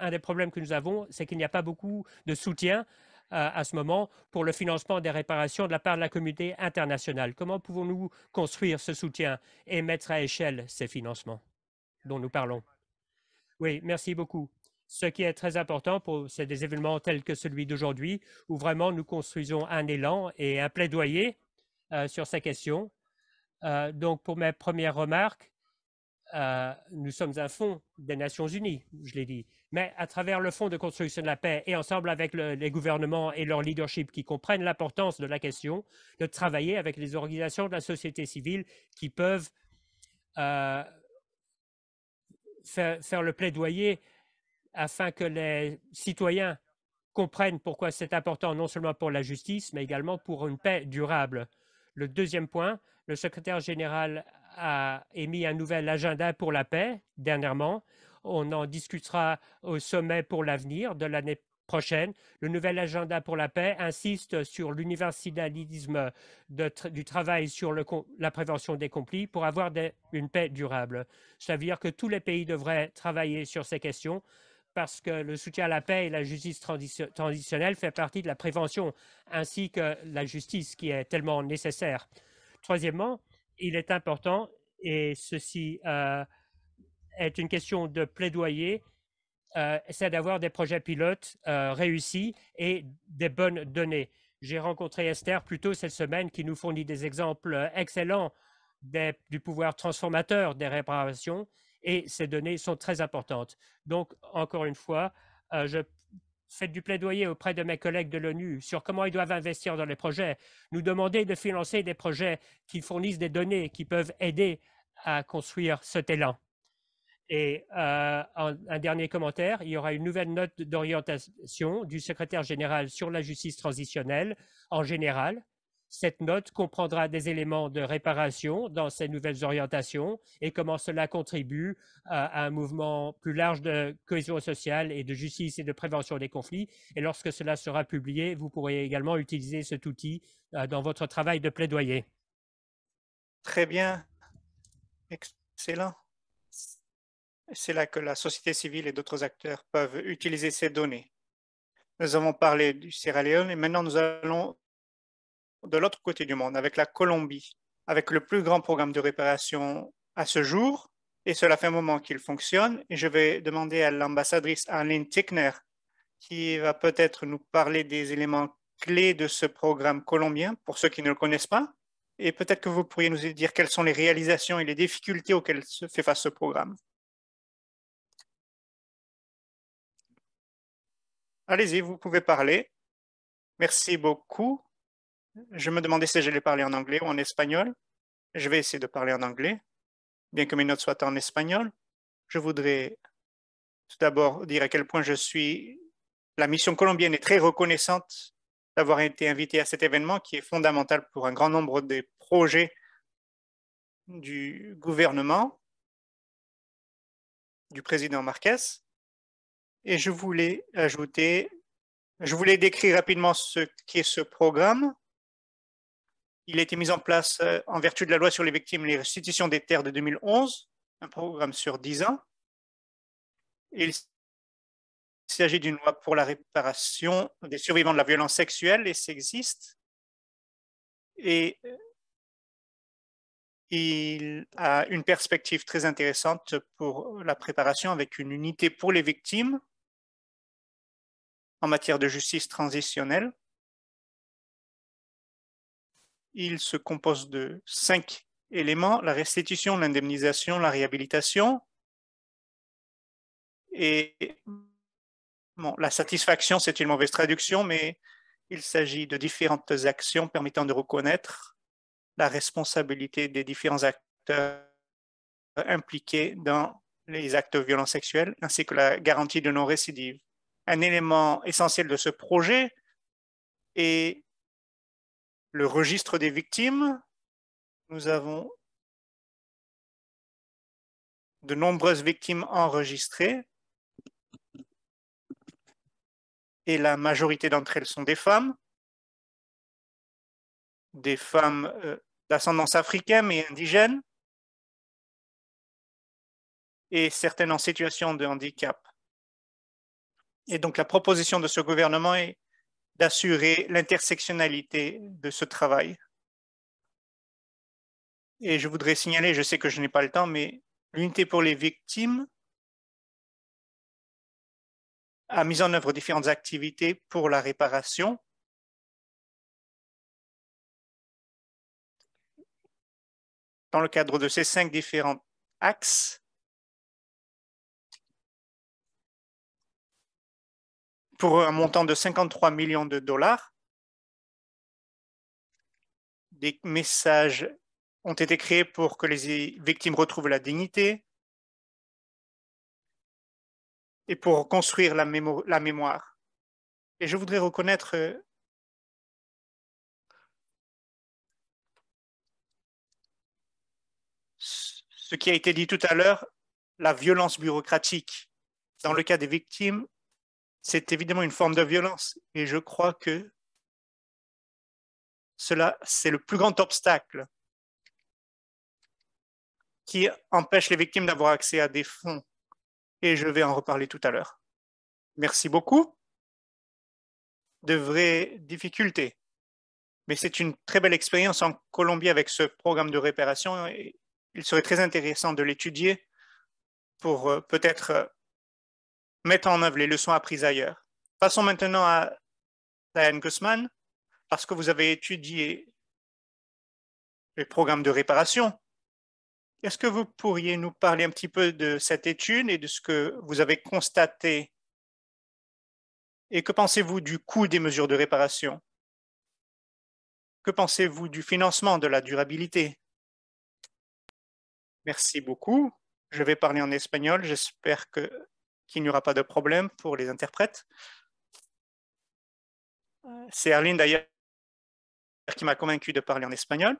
un des problèmes que nous avons, c'est qu'il n'y a pas beaucoup de soutien à ce moment pour le financement des réparations de la part de la communauté internationale. Comment pouvons-nous construire ce soutien et mettre à échelle ces financements dont nous parlons. Oui, merci beaucoup. Ce qui est très important pour ces des événements tels que celui d'aujourd'hui, où vraiment nous construisons un élan et un plaidoyer euh, sur ces questions. Euh, donc, pour mes premières remarques, euh, nous sommes un fonds des Nations Unies, je l'ai dit, mais à travers le Fonds de construction de la paix et ensemble avec les gouvernements et leur leadership qui comprennent l'importance de la question, de travailler avec les organisations de la société civile qui peuvent faire, le plaidoyer afin que les citoyens comprennent pourquoi c'est important non seulement pour la justice, mais également pour une paix durable. Le deuxième point, le secrétaire général a émis un nouvel agenda pour la paix dernièrement. On en discutera au sommet pour l'avenir de l'année prochaine. Le nouvel agenda pour la paix insiste sur l'universalisme du travail sur le la prévention des complices pour avoir une paix durable. C'est-à-dire que tous les pays devraient travailler sur ces questions parce que le soutien à la paix et la justice transitionnelle fait partie de la prévention ainsi que la justice qui est tellement nécessaire. Troisièmement, il est important, et ceci euh, est une question de plaidoyer, c'est euh, d'avoir des projets pilotes euh, réussis et des bonnes données. J'ai rencontré Esther plutôt cette semaine qui nous fournit des exemples euh, excellents du pouvoir transformateur des réparations et ces données sont très importantes. Donc, encore une fois, je fais du plaidoyer auprès de mes collègues de l'ONU sur comment ils doivent investir dans les projets, nous demander de financer des projets qui fournissent des données qui peuvent aider à construire cet élan. Et euh, un, dernier commentaire, il y aura une nouvelle note d'orientation du secrétaire général sur la justice transitionnelle en général. Cette note comprendra des éléments de réparation dans ces nouvelles orientations et comment cela contribue euh, à, un mouvement plus large de cohésion sociale et de justice et de prévention des conflits. Et lorsque cela sera publié, vous pourrez également utiliser cet outil euh, dans votre travail de plaidoyer. Très bien. Excellent. C'est là que la société civile et d'autres acteurs peuvent utiliser ces données. Nous avons parlé du Sierra Leone et maintenant nous allons de l'autre côté du monde, avec la Colombie, avec le plus grand programme de réparation à ce jour. Et cela fait un moment qu'il fonctionne. Et je vais demander à l'ambassadrice Arlene Tickner, qui va peut-être nous parler des éléments clés de ce programme colombien, pour ceux qui ne le connaissent pas. Et peut-être que vous pourriez nous dire quelles sont les réalisations et les difficultés auxquelles se fait face ce programme. Allez-y, vous pouvez parler. Merci beaucoup. Je me demandais si j'allais parler en anglais ou en espagnol. Je vais essayer de parler en anglais, bien que mes notes soient en espagnol. Je voudrais tout d'abord dire à quel point je suis... La mission colombienne est très reconnaissante d'avoir été invitée à cet événement qui est fondamental pour un grand nombre des projets du gouvernement, du président Marquez et je voulais ajouter, je voulais décrire rapidement ce qu'est ce programme. Il a été mis en place euh, en vertu de la loi sur les victimes et les restitutions des terres de 2011, un programme sur 10 ans. Il s'agit d'une loi pour la réparation des survivants de la violence sexuelle et sexiste. Et euh, il a une perspective très intéressante pour la préparation avec une unité pour les victimes en matière de justice transitionnelle. Il se compose de cinq éléments, la restitution, l'indemnisation, la réhabilitation et la satisfaction, c'est une mauvaise traduction, mais il s'agit de différentes actions permettant de reconnaître la responsabilité des différents acteurs impliqués dans les actes de violence sexuelle, ainsi que la garantie de non-récidive un élément essentiel de ce projet est le registre des victimes. Nous avons de nombreuses victimes enregistrées et la majorité d'entre elles sont des femmes, des femmes euh, d'ascendance africaine et indigène et certaines en situation de handicap. Et donc la proposition de ce gouvernement est d'assurer l'intersectionnalité de ce travail. Et je voudrais signaler, je sais que je n'ai pas le temps, mais l'unité pour les victimes a mis en œuvre différentes activités pour la réparation. Dans le cadre de ces cinq différents axes, pour un montant de 53 millions de dollars. Des messages ont été créés pour que les victimes retrouvent la dignité et pour construire la, mémoire. Et je voudrais reconnaître ce qui a été dit tout à l'heure, la violence bureaucratique. Dans le cas des victimes, c'est évidemment une forme de violence et je crois que cela, c'est le plus grand obstacle qui empêche les victimes d'avoir accès à des fonds. Et je vais en reparler tout à l'heure. Merci beaucoup. De vraies difficultés. Mais c'est une très belle expérience en Colombie avec ce programme de réparation. Et il serait très intéressant de l'étudier pour euh, peut-être euh, mettre en œuvre les leçons apprises ailleurs. Passons maintenant à Diane Gossman, parce que vous avez étudié les programmes de réparation. Est-ce que vous pourriez nous parler un petit peu de cette étude et de ce que vous avez constaté Et que pensez-vous du coût des mesures de réparation Que pensez-vous du financement de la durabilité Merci beaucoup. Je vais parler en espagnol. J'espère que qu'il n'y aura pas de problème pour les interprètes. Euh, C'est Arline d'ailleurs qui m'a convaincu de parler en espagnol.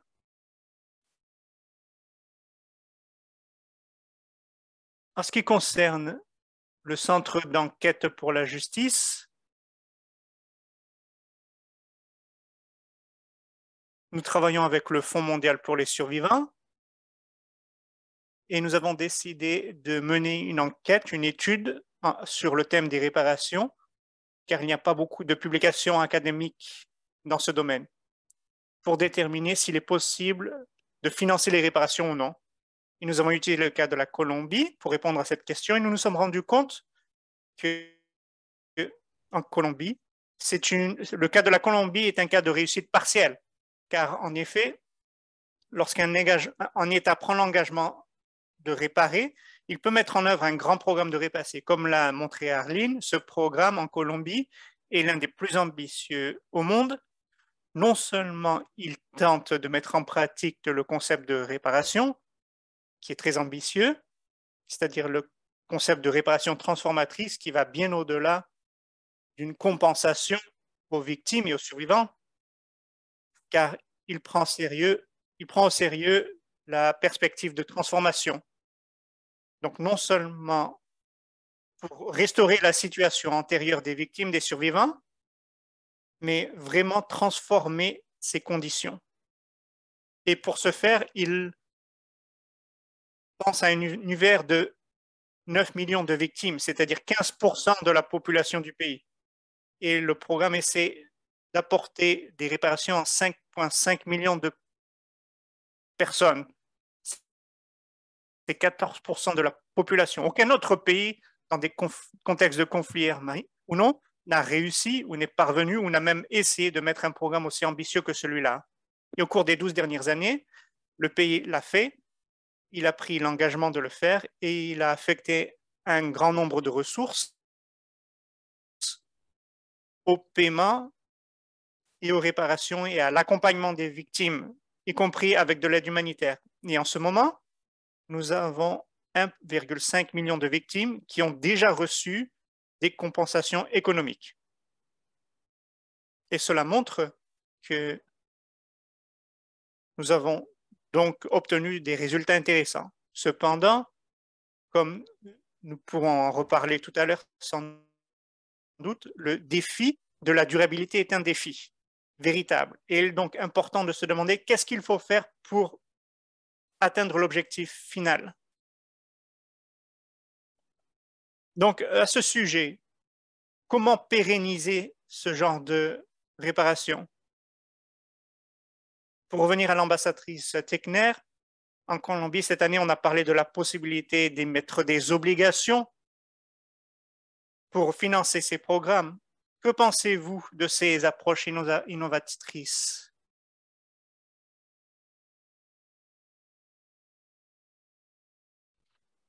En ce qui concerne le Centre d'enquête pour la justice, nous travaillons avec le Fonds mondial pour les survivants et nous avons décidé de mener une enquête, une étude sur le thème des réparations, car il n'y a pas beaucoup de publications académiques dans ce domaine, pour déterminer s'il est possible de financer les réparations ou non. Et nous avons utilisé le cas de la Colombie pour répondre à cette question et nous nous sommes rendus compte que, en Colombie, c'est une, le cas de la Colombie est un cas de réussite partielle, car en effet, lorsqu'un État prend l'engagement de réparer, il peut mettre en œuvre un grand programme de répasser, Comme l'a montré Arline, ce programme en Colombie est l'un des plus ambitieux au monde. Non seulement il tente de mettre en pratique le concept de réparation, qui est très ambitieux, c'est-à-dire le concept de réparation transformatrice qui va bien au-delà d'une compensation aux victimes et aux survivants, car il prend, sérieux, il prend au sérieux la perspective de transformation donc non seulement pour restaurer la situation antérieure des victimes, des survivants, mais vraiment transformer ces conditions. Et pour ce faire, il pense à un univers de 9 millions de victimes, c'est-à-dire 15% de la population du pays. Et le programme essaie d'apporter des réparations à 5,5 millions de personnes c'est 14% de la population. Aucun autre pays, dans des contextes de conflits armé ou non, n'a réussi ou n'est parvenu ou n'a même essayé de mettre un programme aussi ambitieux que celui-là. Et au cours des 12 dernières années, le pays l'a fait, il a pris l'engagement de le faire et il a affecté un grand nombre de ressources au paiement et aux réparations et à l'accompagnement des victimes, y compris avec de l'aide humanitaire. Et en ce moment, nous avons 1,5 million de victimes qui ont déjà reçu des compensations économiques. Et cela montre que nous avons donc obtenu des résultats intéressants. Cependant, comme nous pourrons en reparler tout à l'heure sans doute, le défi de la durabilité est un défi véritable. Et il est donc important de se demander qu'est-ce qu'il faut faire pour atteindre l'objectif final. Donc, à ce sujet, comment pérenniser ce genre de réparation Pour revenir à l'ambassadrice Techner, en Colombie, cette année, on a parlé de la possibilité d'émettre des obligations pour financer ces programmes. Que pensez-vous de ces approches innovatrices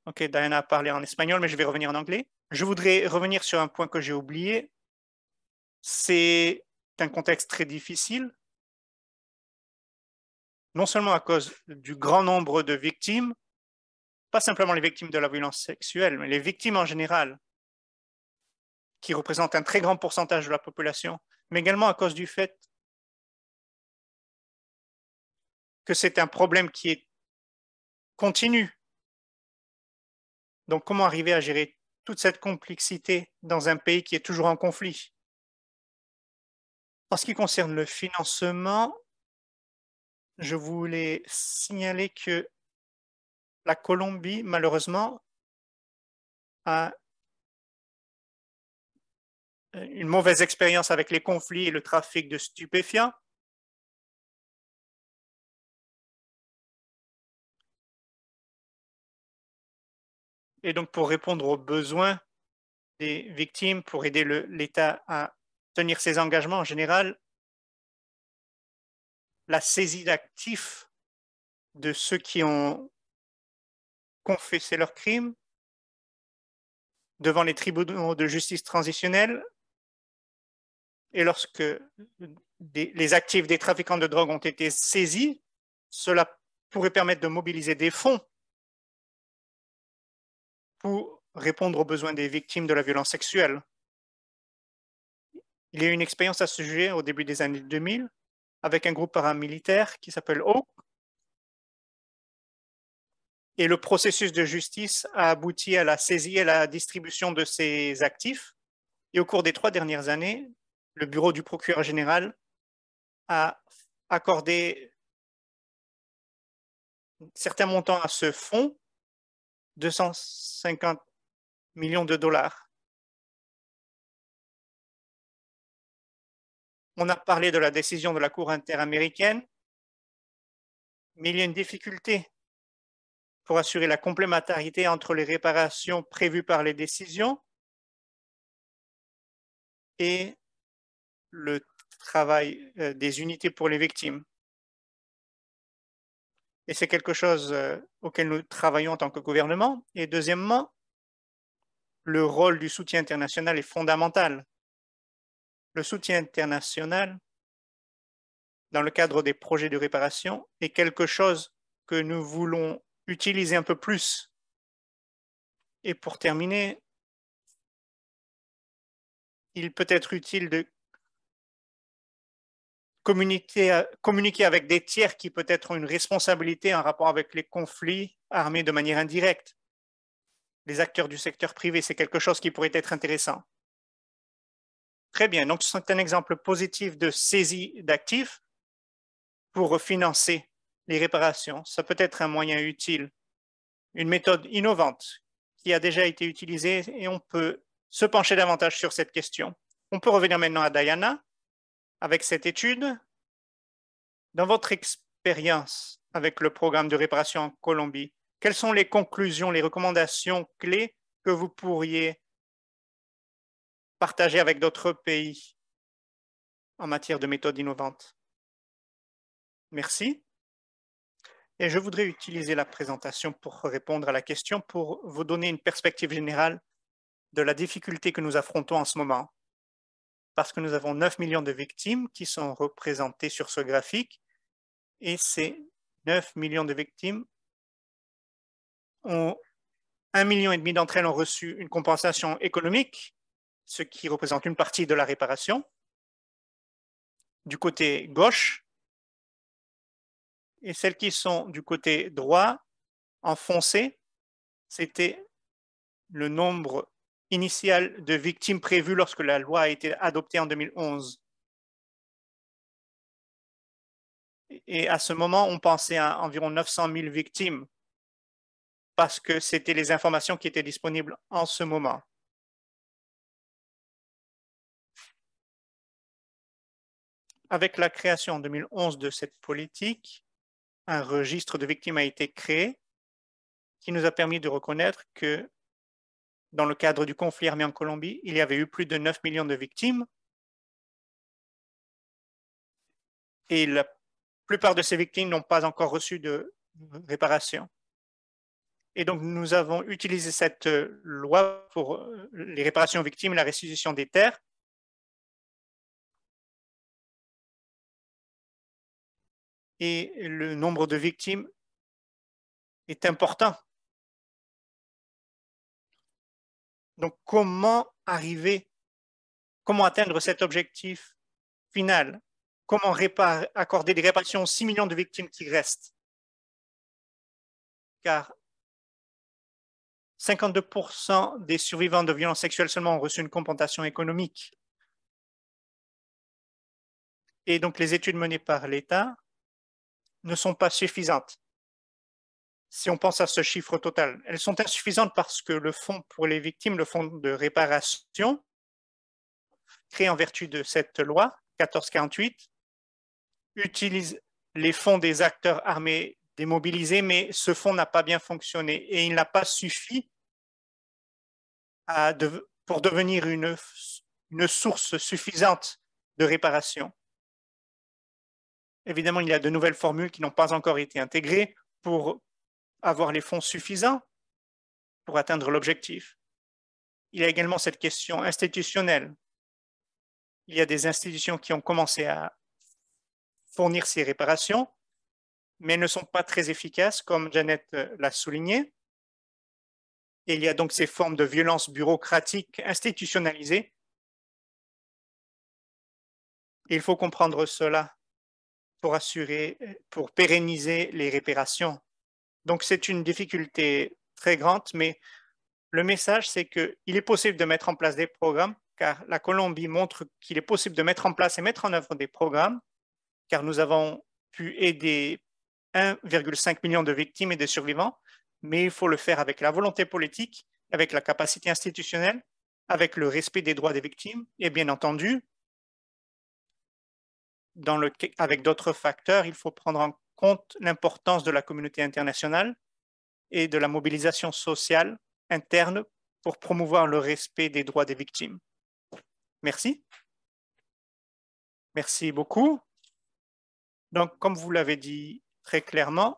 Ok, Diana a parlé en espagnol, mais je vais revenir en anglais. Je voudrais revenir sur un point que j'ai oublié. C'est un contexte très difficile, non seulement à cause du grand nombre de victimes, pas simplement les victimes de la violence sexuelle, mais les victimes en général, qui représentent un très grand pourcentage de la population, mais également à cause du fait que c'est un problème qui est continu donc, comment arriver à gérer toute cette complexité dans un pays qui est toujours en conflit En ce qui concerne le financement, je voulais signaler que la Colombie, malheureusement, a une mauvaise expérience avec les conflits et le trafic de stupéfiants. et donc pour répondre aux besoins des victimes, pour aider l'État à tenir ses engagements en général, la saisie d'actifs de ceux qui ont confessé leurs crimes devant les tribunaux de justice transitionnelle et lorsque les actifs des trafiquants de drogue ont été saisis, cela pourrait permettre de mobiliser des fonds pour répondre aux besoins des victimes de la violence sexuelle. Il y a eu une expérience à ce sujet au début des années 2000 avec un groupe paramilitaire qui s'appelle O. Et le processus de justice a abouti à la saisie et à la distribution de ces actifs. Et au cours des trois dernières années, le bureau du procureur général a accordé certains montants à ce fonds 250 millions de dollars. On a parlé de la décision de la Cour interaméricaine, mais il y a une difficulté pour assurer la complémentarité entre les réparations prévues par les décisions et le travail euh, des unités pour les victimes et c'est quelque chose euh, auquel nous travaillons en tant que gouvernement. Et deuxièmement, le rôle du soutien international est fondamental. Le soutien international, dans le cadre des projets de réparation, est quelque chose que nous voulons utiliser un peu plus. Et pour terminer, il peut être utile de euh, communiquer, avec des tiers qui peut-être ont une responsabilité en rapport avec les conflits armés de manière indirecte. Les acteurs du secteur privé, c'est quelque chose qui pourrait être intéressant. Très bien, donc c'est un exemple positif de saisie d'actifs pour financer les réparations. Ça peut être un moyen utile, une méthode innovante qui a déjà été utilisée et on peut se pencher davantage sur cette question. On peut revenir maintenant à Diana avec cette étude, dans votre expérience avec le programme de réparation en Colombie, quelles sont les conclusions, les recommandations clés que vous pourriez partager avec d'autres pays en matière de méthodes innovantes Merci. Et je voudrais utiliser la présentation pour répondre à la question, pour vous donner une perspective générale de la difficulté que nous affrontons en ce moment parce que nous avons 9 millions de victimes qui sont représentées sur ce graphique et ces 9 millions de victimes ont 1,5 million d'entre elles ont reçu une compensation économique, ce qui représente une partie de la réparation. Du côté gauche, et celles qui sont du côté droit, enfoncées, c'était le nombre initial de victimes prévues lorsque la loi a été adoptée en 2011. Et à ce moment, on pensait à environ 900 000 victimes parce que c'était les informations qui étaient disponibles en ce moment. Avec la création en 2011 de cette politique, un registre de victimes a été créé qui nous a permis de reconnaître que dans le cadre du conflit armé en Colombie, il y avait eu plus de 9 millions de victimes. Et la plupart de ces victimes n'ont pas encore reçu de réparation. Et donc, nous avons utilisé cette euh, loi pour euh, les réparations aux victimes et la restitution des terres. Et le nombre de victimes est important Donc, comment arriver, comment atteindre cet objectif final Comment accorder des réparations aux 6 millions de victimes qui restent Car 52% des survivants de violences sexuelles seulement ont reçu une compensation économique. Et donc les études menées par l'État ne sont pas suffisantes si on pense à ce chiffre total. Elles sont insuffisantes parce que le fonds pour les victimes, le fonds de réparation, créé en vertu de cette loi 1448, utilise les fonds des acteurs armés démobilisés, mais ce fonds n'a pas bien fonctionné et il n'a pas suffi pour devenir une, une source suffisante de réparation. Évidemment, il y a de nouvelles formules qui n'ont pas encore été intégrées pour avoir les fonds suffisants pour atteindre l'objectif. Il y a également cette question institutionnelle. Il y a des institutions qui ont commencé à fournir ces réparations, mais ne sont pas très efficaces, comme Janet euh, l'a souligné. Et il y a donc ces formes de violence bureaucratique institutionnalisée. il faut comprendre cela pour assurer, pour pérenniser les réparations. Donc c'est une difficulté très grande, mais le message, c'est qu'il est possible de mettre en place des programmes, car la Colombie montre qu'il est possible de mettre en place et mettre en œuvre des programmes, car nous avons pu aider 1,5 million de victimes et de survivants, mais il faut le faire avec la volonté politique, avec la capacité institutionnelle, avec le respect des droits des victimes et bien entendu, avec d'autres facteurs, il faut prendre en compte l'importance de la communauté internationale et de la mobilisation sociale interne pour promouvoir le respect des droits des victimes. Merci. Merci beaucoup. Donc, comme vous l'avez dit très clairement,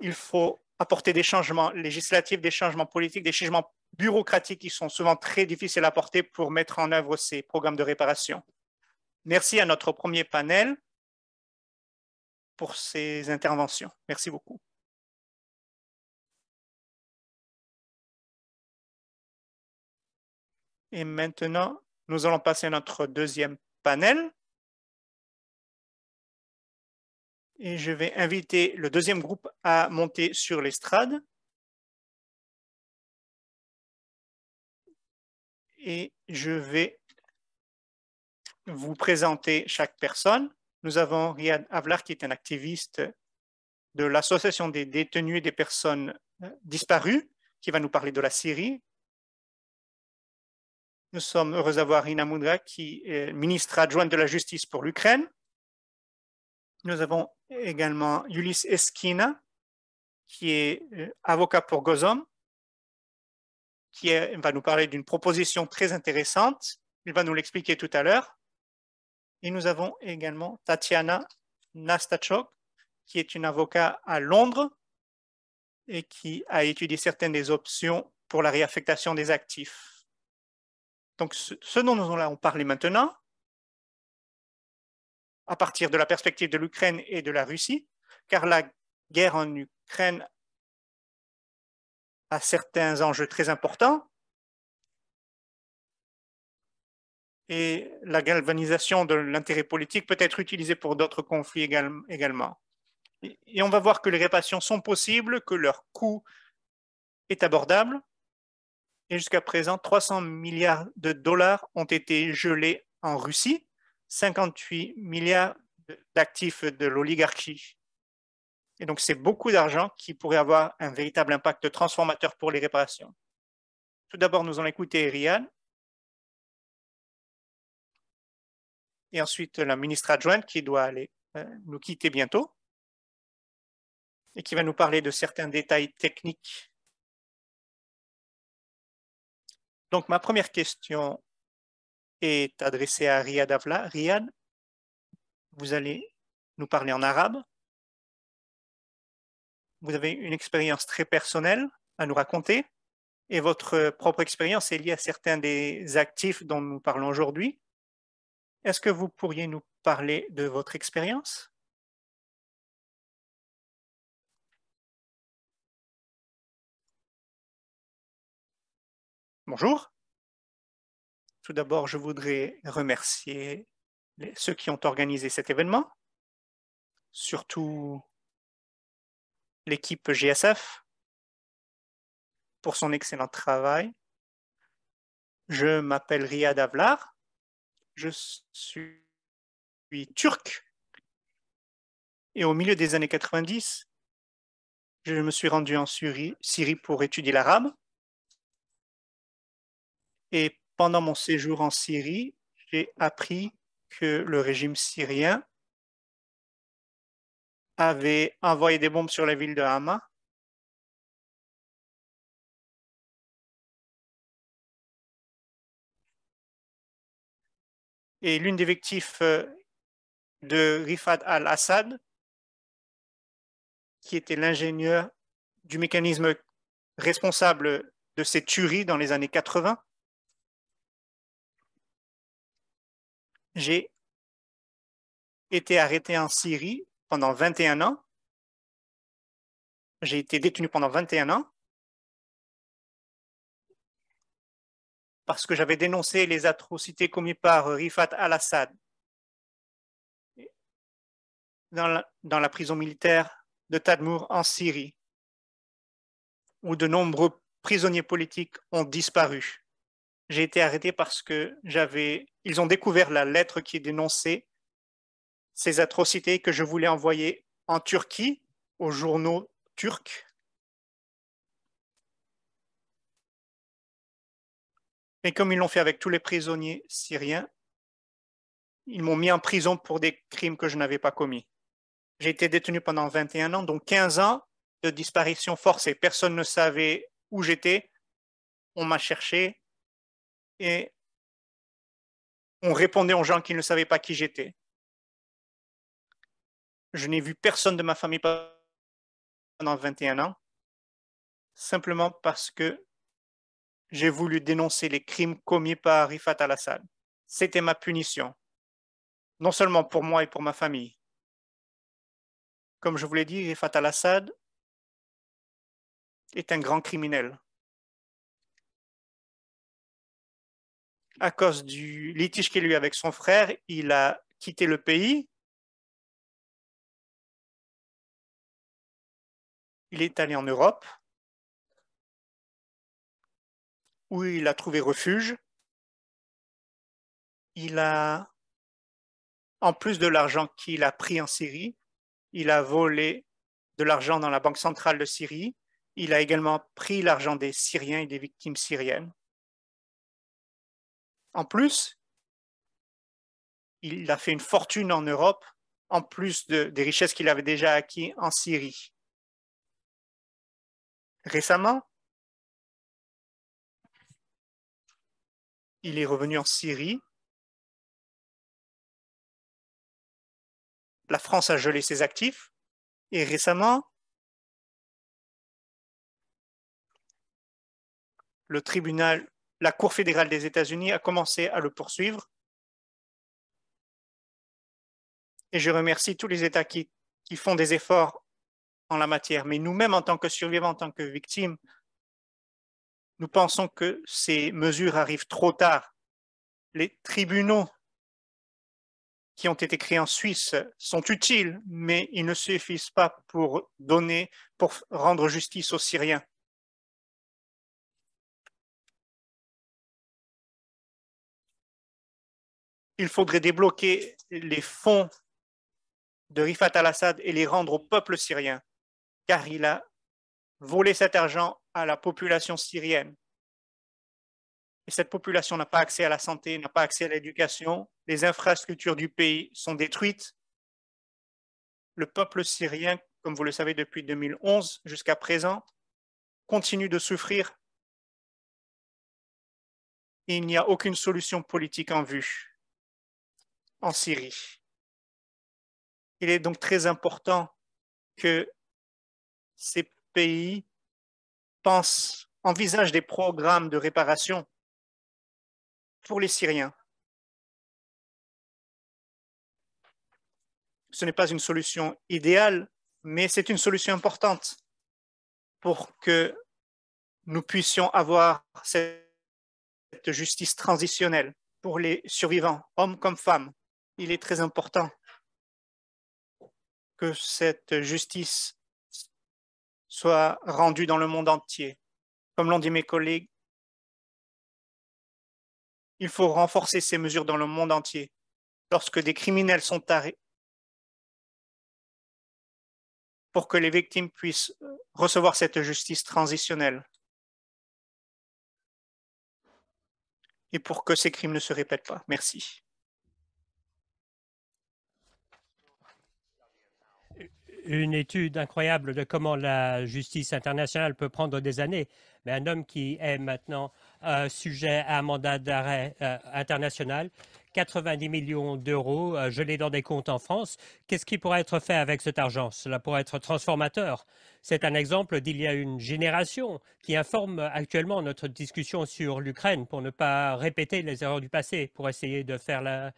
il faut apporter des changements législatifs, des changements politiques, des changements bureaucratiques qui sont souvent très difficiles à apporter pour mettre en œuvre ces programmes de réparation. Merci à notre premier panel pour ces interventions. Merci beaucoup. Et maintenant, nous allons passer à notre deuxième panel. Et je vais inviter le deuxième groupe à monter sur l'estrade. Et je vais vous présenter chaque personne. Nous avons Riyad Avlar, qui est un activiste de l'Association des détenus et des personnes euh, disparues, qui va nous parler de la Syrie. Nous sommes heureux d'avoir Ina Moudra, qui est ministre adjointe de la Justice pour l'Ukraine. Nous avons également Yulis Eskina, qui est euh, avocat pour Gozom, qui va nous parler d'une proposition très intéressante. Il va nous l'expliquer tout à l'heure. Et nous avons également Tatiana Nastachok, qui est une avocate à Londres et qui a étudié certaines des options pour la réaffectation des actifs. Donc, ce dont nous allons parler maintenant, à partir de la perspective de l'Ukraine et de la Russie, car la guerre en Ukraine a certains enjeux très importants et la galvanisation de l'intérêt politique peut être utilisée pour d'autres conflits également. Et on va voir que les réparations sont possibles, que leur coût est abordable. Et jusqu'à présent, 300 milliards de dollars ont été gelés en Russie, 58 milliards d'actifs de l'oligarchie. Et donc, c'est beaucoup d'argent qui pourrait avoir un véritable impact transformateur pour les réparations. Tout d'abord, nous allons écouter Riyad et ensuite la ministre adjointe qui doit aller euh, nous quitter bientôt et qui va nous parler de certains détails techniques. Donc ma première question est adressée à Riyad Avla. Riyad, vous allez nous parler en arabe. Vous avez une expérience très personnelle à nous raconter et votre propre expérience est liée à certains des actifs dont nous parlons aujourd'hui. Est-ce que vous pourriez nous parler de votre expérience Bonjour. Tout d'abord, je voudrais remercier ceux qui ont organisé cet événement, surtout l'équipe GSF pour son excellent travail. Je m'appelle Ria Avlar je suis turc. Et au milieu des années 90, je me suis rendu en Syrie, pour étudier l'arabe. Et pendant mon séjour en Syrie, j'ai appris que le régime syrien avait envoyé des bombes sur la ville de Hama et l'une des victimes euh, de Rifat al-Assad, qui était l'ingénieur du mécanisme responsable de ces tueries dans les années 80. J'ai été arrêté en Syrie pendant 21 ans. J'ai été détenu pendant 21 ans. parce que j'avais dénoncé les atrocités commises par euh, Rifat al-Assad dans, la, prison militaire de Tadmour en Syrie, où de nombreux prisonniers politiques ont disparu. J'ai été arrêté parce que j'avais, ils ont découvert la lettre qui dénonçait ces atrocités que je voulais envoyer en Turquie aux journaux turcs Mais comme ils l'ont fait avec tous les prisonniers syriens, ils m'ont mis en prison pour des crimes que je n'avais pas commis. J'ai été détenu pendant 21 ans, donc 15 ans de disparition forcée. Personne ne savait où j'étais. On m'a cherché et on répondait aux gens qui ne savaient pas qui j'étais. Je n'ai vu personne de ma famille pendant 21 ans, simplement parce que j'ai voulu dénoncer les crimes commis par Rifat al-Assad. C'était ma punition, non seulement pour moi et pour ma famille. Comme je vous l'ai dit, Rifat al-Assad est un grand criminel. À cause du litige qu'il a eu avec son frère, il a quitté le pays. Il est allé en Europe où il a trouvé refuge. Il a, en plus de l'argent qu'il a pris en Syrie, il a volé de l'argent dans la Banque centrale de Syrie. Il a également pris l'argent des Syriens et des victimes syriennes. En plus, il a fait une fortune en Europe, en plus des richesses qu'il avait déjà acquises en Syrie. Récemment, il est revenu en Syrie. La France a gelé ses actifs. Et récemment, le tribunal, la Cour fédérale des États-Unis a commencé à le poursuivre. Et je remercie tous les États qui, qui font des efforts en la matière. Mais nous-mêmes, en tant que survivants, en tant que victimes, nous pensons que ces mesures arrivent trop tard. Les tribunaux qui ont été créés en Suisse sont utiles, mais ils ne suffisent pas pour donner, pour rendre justice aux Syriens. Il faudrait débloquer les fonds de Rifat al-Assad et les rendre au peuple syrien, car il a voler cet argent à la population syrienne. Et cette population n'a pas accès à la santé, n'a pas accès à l'éducation. Les infrastructures du pays sont détruites. Le peuple syrien, comme vous le savez depuis 2011 jusqu'à présent, continue de souffrir. Et il n'y a aucune solution politique en vue en Syrie. Il est donc très important que ces pays pensent, envisage des programmes de réparation pour les Syriens. Ce n'est pas une solution idéale, mais c'est une solution importante pour que nous puissions avoir cette justice transitionnelle pour les survivants, hommes comme femmes. Il est très important que cette justice soit rendu dans le monde entier. Comme l'ont dit mes collègues, il faut renforcer ces mesures dans le monde entier. Lorsque des criminels sont arrêtés, pour que les victimes puissent euh, recevoir cette justice transitionnelle et pour que ces crimes ne se répètent pas. Merci. une étude incroyable de comment la justice internationale peut prendre des années. Mais un homme qui est maintenant euh, sujet à un mandat d'arrêt euh, international, 90 millions d'euros euh, gelés dans des comptes en France, qu'est-ce qui pourrait être fait avec cet argent Cela pourrait être transformateur. C'est un exemple d'il y a une génération qui informe actuellement notre discussion sur l'Ukraine pour ne pas répéter les erreurs du passé, pour essayer de faire la...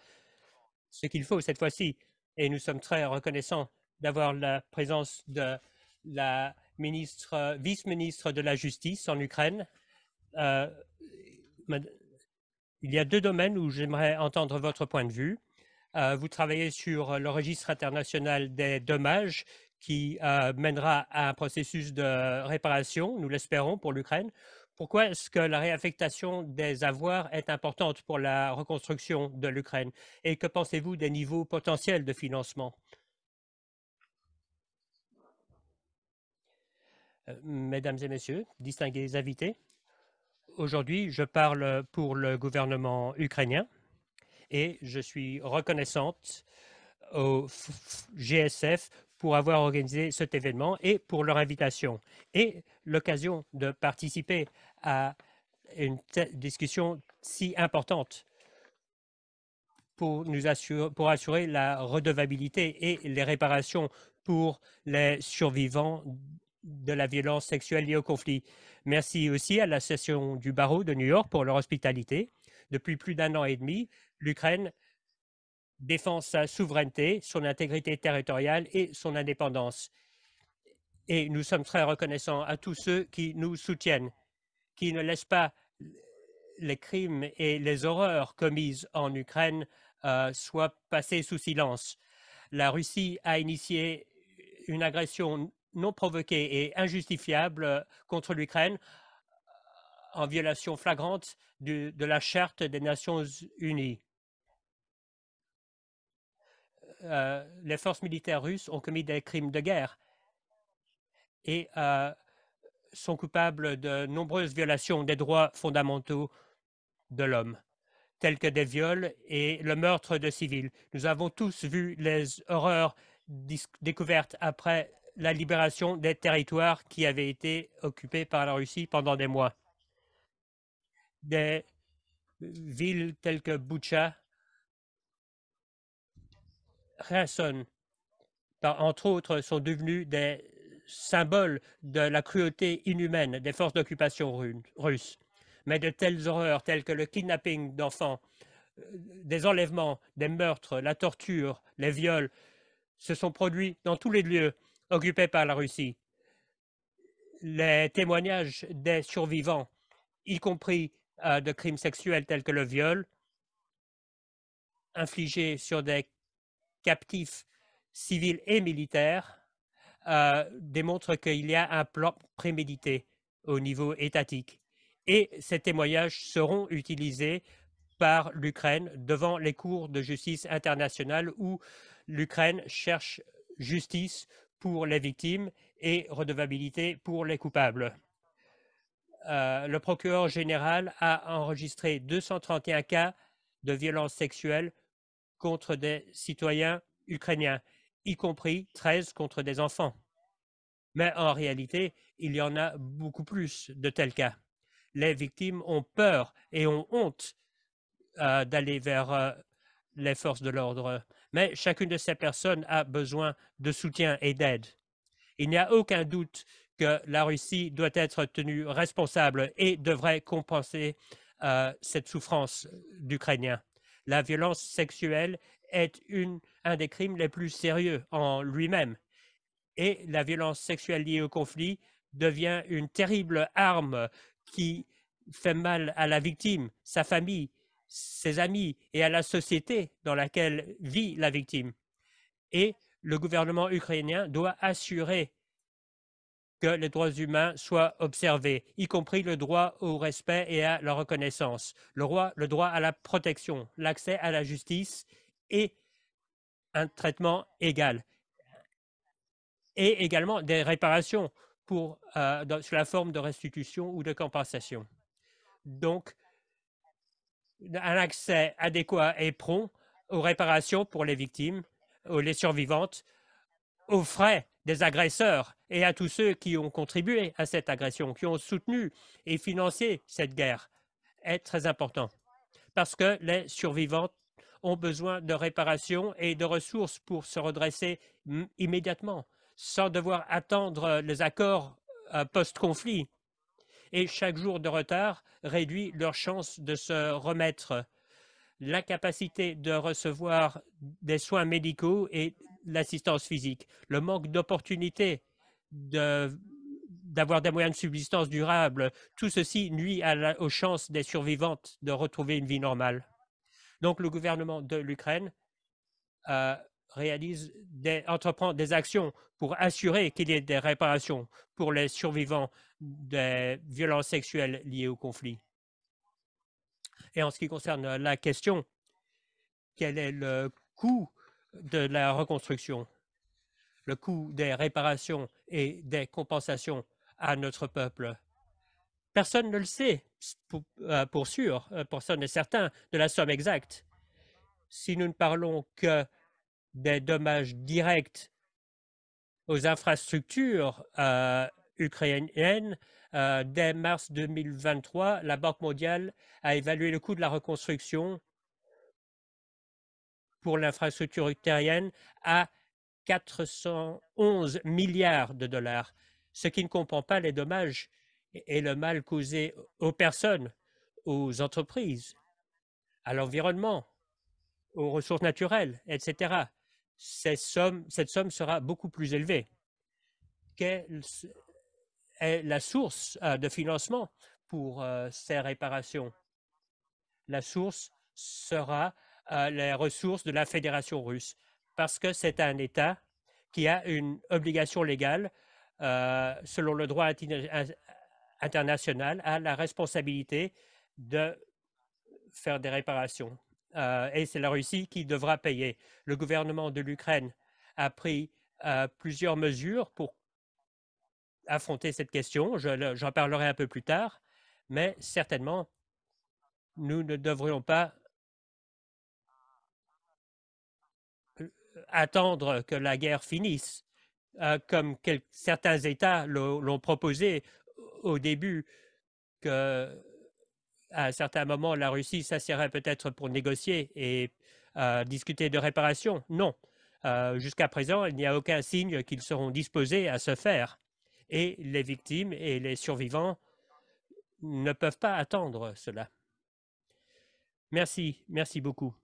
ce qu'il faut cette fois-ci. Et nous sommes très reconnaissants d'avoir la présence de la vice-ministre de la Justice en Ukraine. Euh, il y a deux domaines où j'aimerais entendre votre point de vue. Euh, vous travaillez sur le registre international des dommages qui euh, mènera à un processus de réparation, nous l'espérons, pour l'Ukraine. Pourquoi est-ce que la réaffectation des avoirs est importante pour la reconstruction de l'Ukraine Et que pensez-vous des niveaux potentiels de financement Euh, mesdames et messieurs, distingués invités, aujourd'hui je parle pour le gouvernement ukrainien et je suis reconnaissante au GSF pour avoir organisé cet événement et pour leur invitation et l'occasion de participer à une discussion si importante pour, nous assurer, pour assurer la redevabilité et les réparations pour les survivants de la violence sexuelle liée au conflit. Merci aussi à la session du barreau de New York pour leur hospitalité. Depuis plus d'un an et demi, l'Ukraine défend sa souveraineté, son intégrité territoriale et son indépendance. Et nous sommes très reconnaissants à tous ceux qui nous soutiennent, qui ne laissent pas les crimes et les horreurs commises en Ukraine euh, soient passés sous silence. La Russie a initié une agression non provoquée et injustifiable euh, contre l'Ukraine en violation flagrante de la Charte des Nations Unies. Euh, les forces militaires russes ont commis des crimes de guerre et euh, sont coupables de nombreuses violations des droits fondamentaux de l'homme, tels que des viols et le meurtre de civils. Nous avons tous vu les horreurs découvertes après la libération des territoires qui avaient été occupés par la Russie pendant des mois. Des villes telles que Boucha, Kherson, ben, entre autres, sont devenues des symboles de la cruauté inhumaine des forces d'occupation russes. Mais de telles horreurs telles que le kidnapping d'enfants, euh, des enlèvements, des meurtres, la torture, les viols se sont produits dans tous les lieux Occupés par la Russie. Les témoignages des survivants, y compris euh, de crimes sexuels tels que le viol, infligés sur des captifs civils et militaires, euh, démontrent qu'il y a un plan prémédité au niveau étatique. Et ces témoignages seront utilisés par l'Ukraine devant les cours de justice internationale où l'Ukraine cherche justice pour les victimes et redevabilité pour les coupables. Euh, le procureur général a enregistré 231 cas de violences sexuelles contre des citoyens ukrainiens, y compris 13 contre des enfants. Mais en réalité, il y en a beaucoup plus de tels cas. Les victimes ont peur et ont honte euh, d'aller vers euh, les forces de l'ordre mais chacune de ces personnes a besoin de soutien et d'aide. Il n'y a aucun doute que la Russie doit être tenue responsable et devrait compenser euh, cette souffrance euh, d'Ukrainiens. La violence sexuelle est une, un des crimes les plus sérieux en lui-même. Et la violence sexuelle liée au conflit devient une terrible arme qui fait mal à la victime, sa famille, ses amis et à la société dans laquelle vit la victime. Et le gouvernement ukrainien doit assurer que les droits humains soient observés, y compris le droit au respect et à la reconnaissance, le, droit à la protection, l'accès à la justice et un traitement égal. Et également des réparations pour, euh, sous la forme de restitution ou de compensation. Donc, un accès adéquat et prompt aux réparations pour les victimes, les survivantes, aux frais des agresseurs et à tous ceux qui ont contribué à cette agression, qui ont soutenu et financé cette guerre, est très important. Parce que les survivantes ont besoin de réparations et de ressources pour se redresser immédiatement, sans devoir attendre les accords euh, post-conflit et chaque jour de retard réduit leurs chances de se remettre. La capacité de recevoir des soins médicaux et l'assistance physique, le manque d'opportunités d'avoir des moyens de subsistance durables, tout ceci nuit aux chances des survivantes de retrouver une vie normale. Donc le gouvernement de l'Ukraine euh, réalise entreprend des actions pour assurer qu'il y ait des réparations pour les survivants des violences sexuelles liées au conflit. Et en ce qui concerne la question, quel est le coût de la reconstruction, le coût des réparations et des compensations à notre peuple Personne ne le sait euh, pour, sûr, euh, personne n'est certain de la somme exacte. Si nous ne parlons que des dommages directs aux infrastructures euh, ukrainienne. Euh, dès mars 2023, la Banque mondiale a évalué le coût de la reconstruction pour l'infrastructure ukrainienne à 411 milliards de dollars, ce qui ne comprend pas les dommages et le mal causé aux personnes, aux entreprises, à l'environnement, aux ressources naturelles, etc. Cette somme, sera beaucoup plus élevée est la source euh, de financement pour euh, ces réparations. La source sera euh, les ressources de la Fédération russe, parce que c'est un État qui a une obligation légale, selon le droit international, à la responsabilité de faire des réparations. et c'est la Russie qui devra payer. Le gouvernement de l'Ukraine a pris plusieurs mesures pour affronter cette question. J'en parlerai un peu plus tard, mais certainement, nous ne devrions pas euh, attendre que la guerre finisse, euh, comme certains États l'ont proposé au début, qu'à un certain moment, la Russie s'assierait peut-être pour négocier et euh, discuter de réparation. Non. Jusqu'à présent, il n'y a aucun signe qu'ils seront disposés à se faire et les victimes et les survivants ne peuvent pas attendre cela. Merci, merci beaucoup.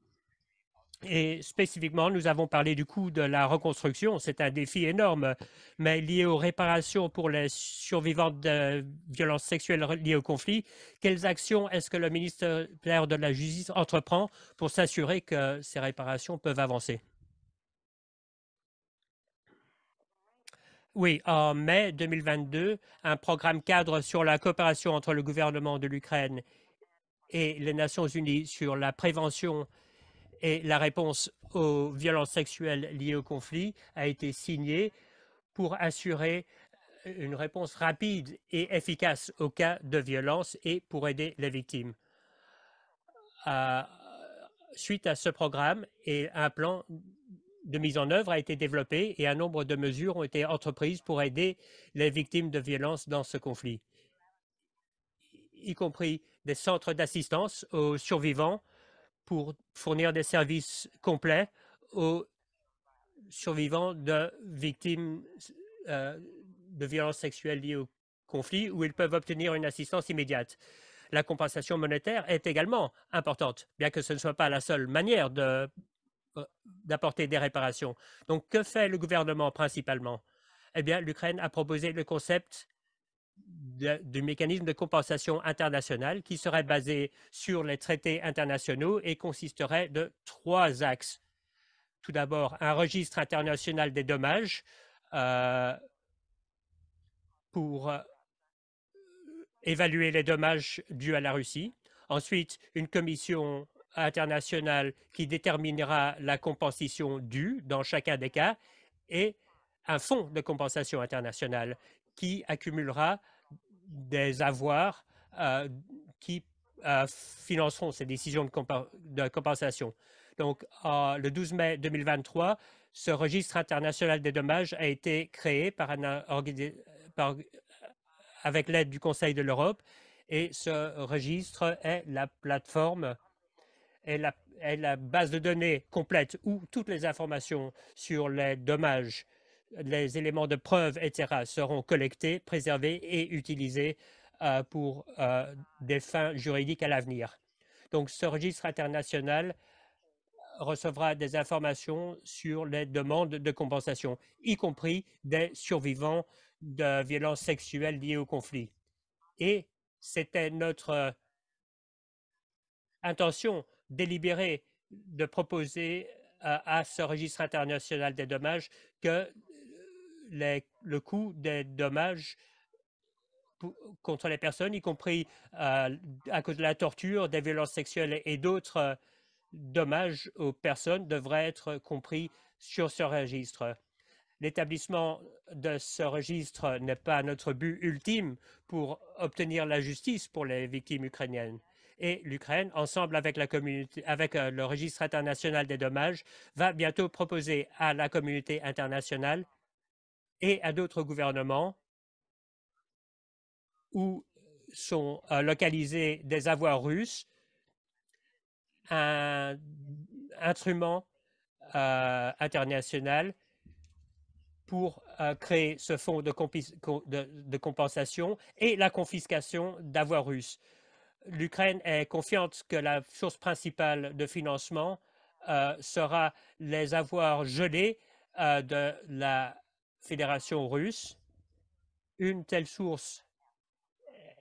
Et spécifiquement, nous avons parlé du coût de la reconstruction. C'est un défi énorme, mais lié aux réparations pour les survivants de violences sexuelles liées au conflit, quelles actions est-ce que le ministère de la Justice entreprend pour s'assurer que ces réparations peuvent avancer? Oui, en mai 2022, un programme cadre sur la coopération entre le gouvernement de l'Ukraine et les Nations Unies sur la prévention et la réponse aux violences sexuelles liées au conflit a été signé pour assurer euh, une réponse rapide et efficace aux cas de violence et pour aider les victimes. Euh, suite à ce programme et un plan de mise en œuvre a été développée et un nombre de mesures ont été entreprises pour aider les victimes de violences dans ce conflit, y compris des centres d'assistance aux survivants pour fournir des services complets aux survivants de victimes euh, de violences sexuelles liées au conflit où ils peuvent obtenir une assistance immédiate. La compensation monétaire est également importante, bien que ce ne soit pas la seule manière de euh, d'apporter des réparations. Donc, que fait le gouvernement principalement Eh bien, l'Ukraine a proposé le concept du mécanisme de compensation internationale qui serait basé sur les traités internationaux et consisterait de trois axes. Tout d'abord, un registre international des dommages euh, pour euh, évaluer les dommages dus à la Russie. Ensuite, une commission international qui déterminera la compensation due dans chacun des cas et un fonds de compensation internationale qui accumulera des avoirs euh, qui euh, financeront ces décisions de, compensation. Donc, le 12 mai 2023, ce registre international des dommages a été créé par avec l'aide du Conseil de l'Europe et ce registre est la plateforme est la, base de données complète où toutes les informations sur les dommages, les éléments de preuve, etc. seront collectés, préservés et utilisés euh, pour euh, des fins juridiques à l'avenir. Donc ce registre international recevra des informations sur les demandes de compensation, y compris des survivants de violences sexuelles liées au conflit. Et c'était notre intention délibéré de proposer à, ce registre international des dommages que euh, le coût des dommages contre les personnes, y compris euh, à cause de la torture, des violences sexuelles et d'autres euh, dommages aux personnes, devrait être compris sur ce registre. L'établissement de ce registre n'est pas notre but ultime pour obtenir la justice pour les victimes ukrainiennes et l'Ukraine, ensemble avec, euh, le registre international des dommages, va bientôt proposer à la communauté internationale et à d'autres gouvernements où sont euh, localisés des avoirs russes un instrument euh, international pour créer ce fonds de, compensation et la confiscation d'avoirs russes l'Ukraine est confiante que la source principale de financement euh, sera les avoirs gelés euh, de la Fédération russe. Une telle source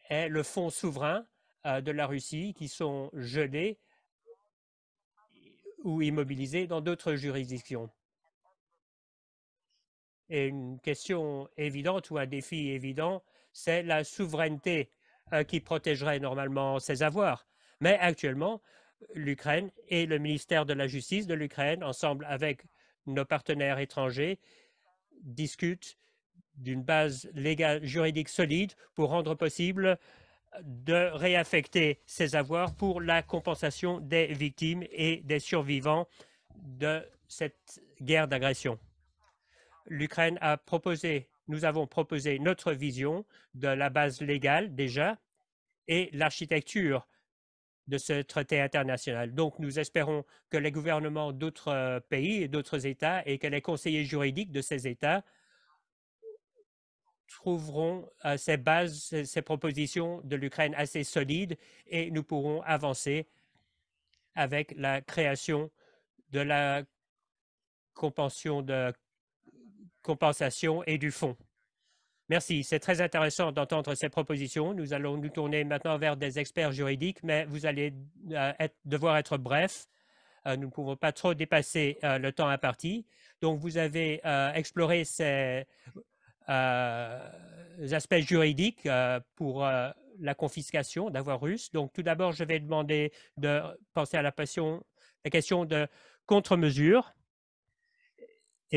est le fonds souverain euh, de la Russie qui sont gelés ou immobilisés dans d'autres juridictions. Et une question évidente ou un défi évident, c'est la souveraineté euh, qui protégerait normalement ses avoirs. Mais actuellement, l'Ukraine et le ministère de la Justice de l'Ukraine, ensemble avec nos partenaires étrangers, discutent d'une base légale, juridique solide pour rendre possible de réaffecter ces avoirs pour la compensation des victimes et des survivants de cette guerre d'agression. L'Ukraine a proposé nous avons proposé notre vision de la base légale déjà et l'architecture de ce traité international. Donc, nous espérons que les gouvernements d'autres euh, pays et d'autres États et que les conseillers juridiques de ces États trouveront euh, ces bases, ces, propositions de l'Ukraine assez solides et nous pourrons avancer avec la création de la Convention de compensation et du fonds. Merci, c'est très intéressant d'entendre ces propositions. Nous allons nous tourner maintenant vers des experts juridiques, mais vous allez euh, être, devoir être bref. Euh, nous ne pouvons pas trop dépasser euh, le temps imparti. Donc, vous avez exploré ces aspects juridiques pour la confiscation d'avoir russes. Donc, tout d'abord, je vais demander de penser à la, passion, la question de contre-mesure.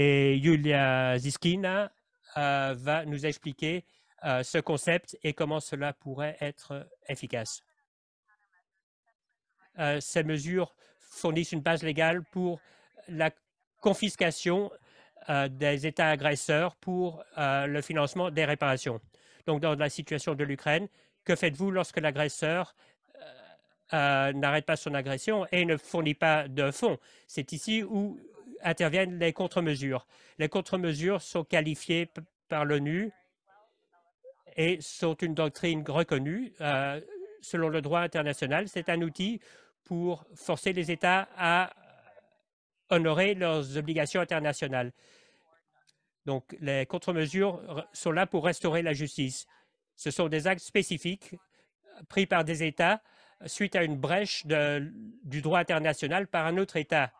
Et Yulia Ziskina euh, va nous expliquer euh, ce concept et comment cela pourrait être efficace. Euh, ces mesures fournissent une base légale pour la confiscation des États agresseurs pour le financement des réparations. Donc, dans la situation de l'Ukraine, que faites-vous lorsque l'agresseur n'arrête pas son agression et ne fournit pas de fonds C'est ici où interviennent les contre-mesures. Les contre-mesures sont qualifiées par l'ONU et sont une doctrine reconnue euh, selon le droit international. C'est un outil pour forcer les États à honorer leurs obligations internationales. Donc, les contre-mesures sont là pour restaurer la justice. Ce sont des actes spécifiques pris par des États suite à une brèche du droit international par un autre État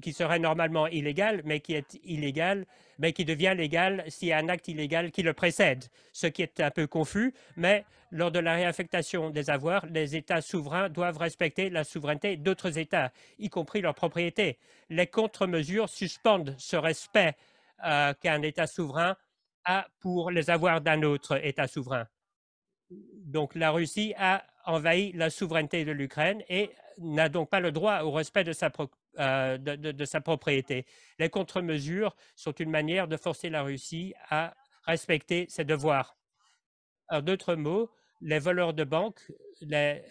qui serait normalement illégal, mais qui est illégal, mais qui devient légal s'il y a un acte illégal qui le précède, ce qui est un peu confus, mais lors de la réaffectation des avoirs, les États souverains doivent respecter la souveraineté d'autres États, y compris leurs propriétés. Les contre-mesures suspendent ce respect euh, qu'un État souverain a pour les avoirs d'un autre État souverain. Donc la Russie a envahi la souveraineté de l'Ukraine et n'a donc pas le droit au respect de sa euh, de, sa propriété. Les contre-mesures sont une manière de forcer la Russie à respecter ses devoirs. En d'autres mots, les voleurs de banque, les...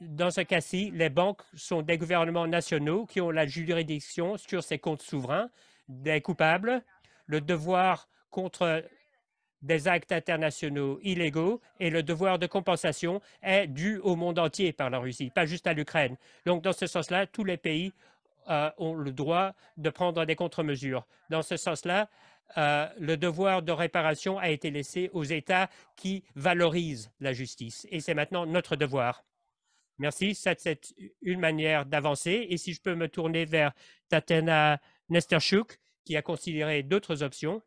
dans ce cas-ci, les banques sont des gouvernements nationaux qui ont la juridiction sur ces comptes souverains des coupables. Le devoir contre des actes internationaux illégaux et le devoir de compensation est dû au monde entier par la Russie, pas juste à l'Ukraine. Donc, dans ce sens-là, tous les pays euh, ont le droit de prendre des contre-mesures. Dans ce sens-là, euh, le devoir de réparation a été laissé aux États qui valorisent la justice. Et c'est maintenant notre devoir. Merci, c'est une manière d'avancer. Et si je peux me tourner vers Tatiana Nesterchuk, qui a considéré d'autres options,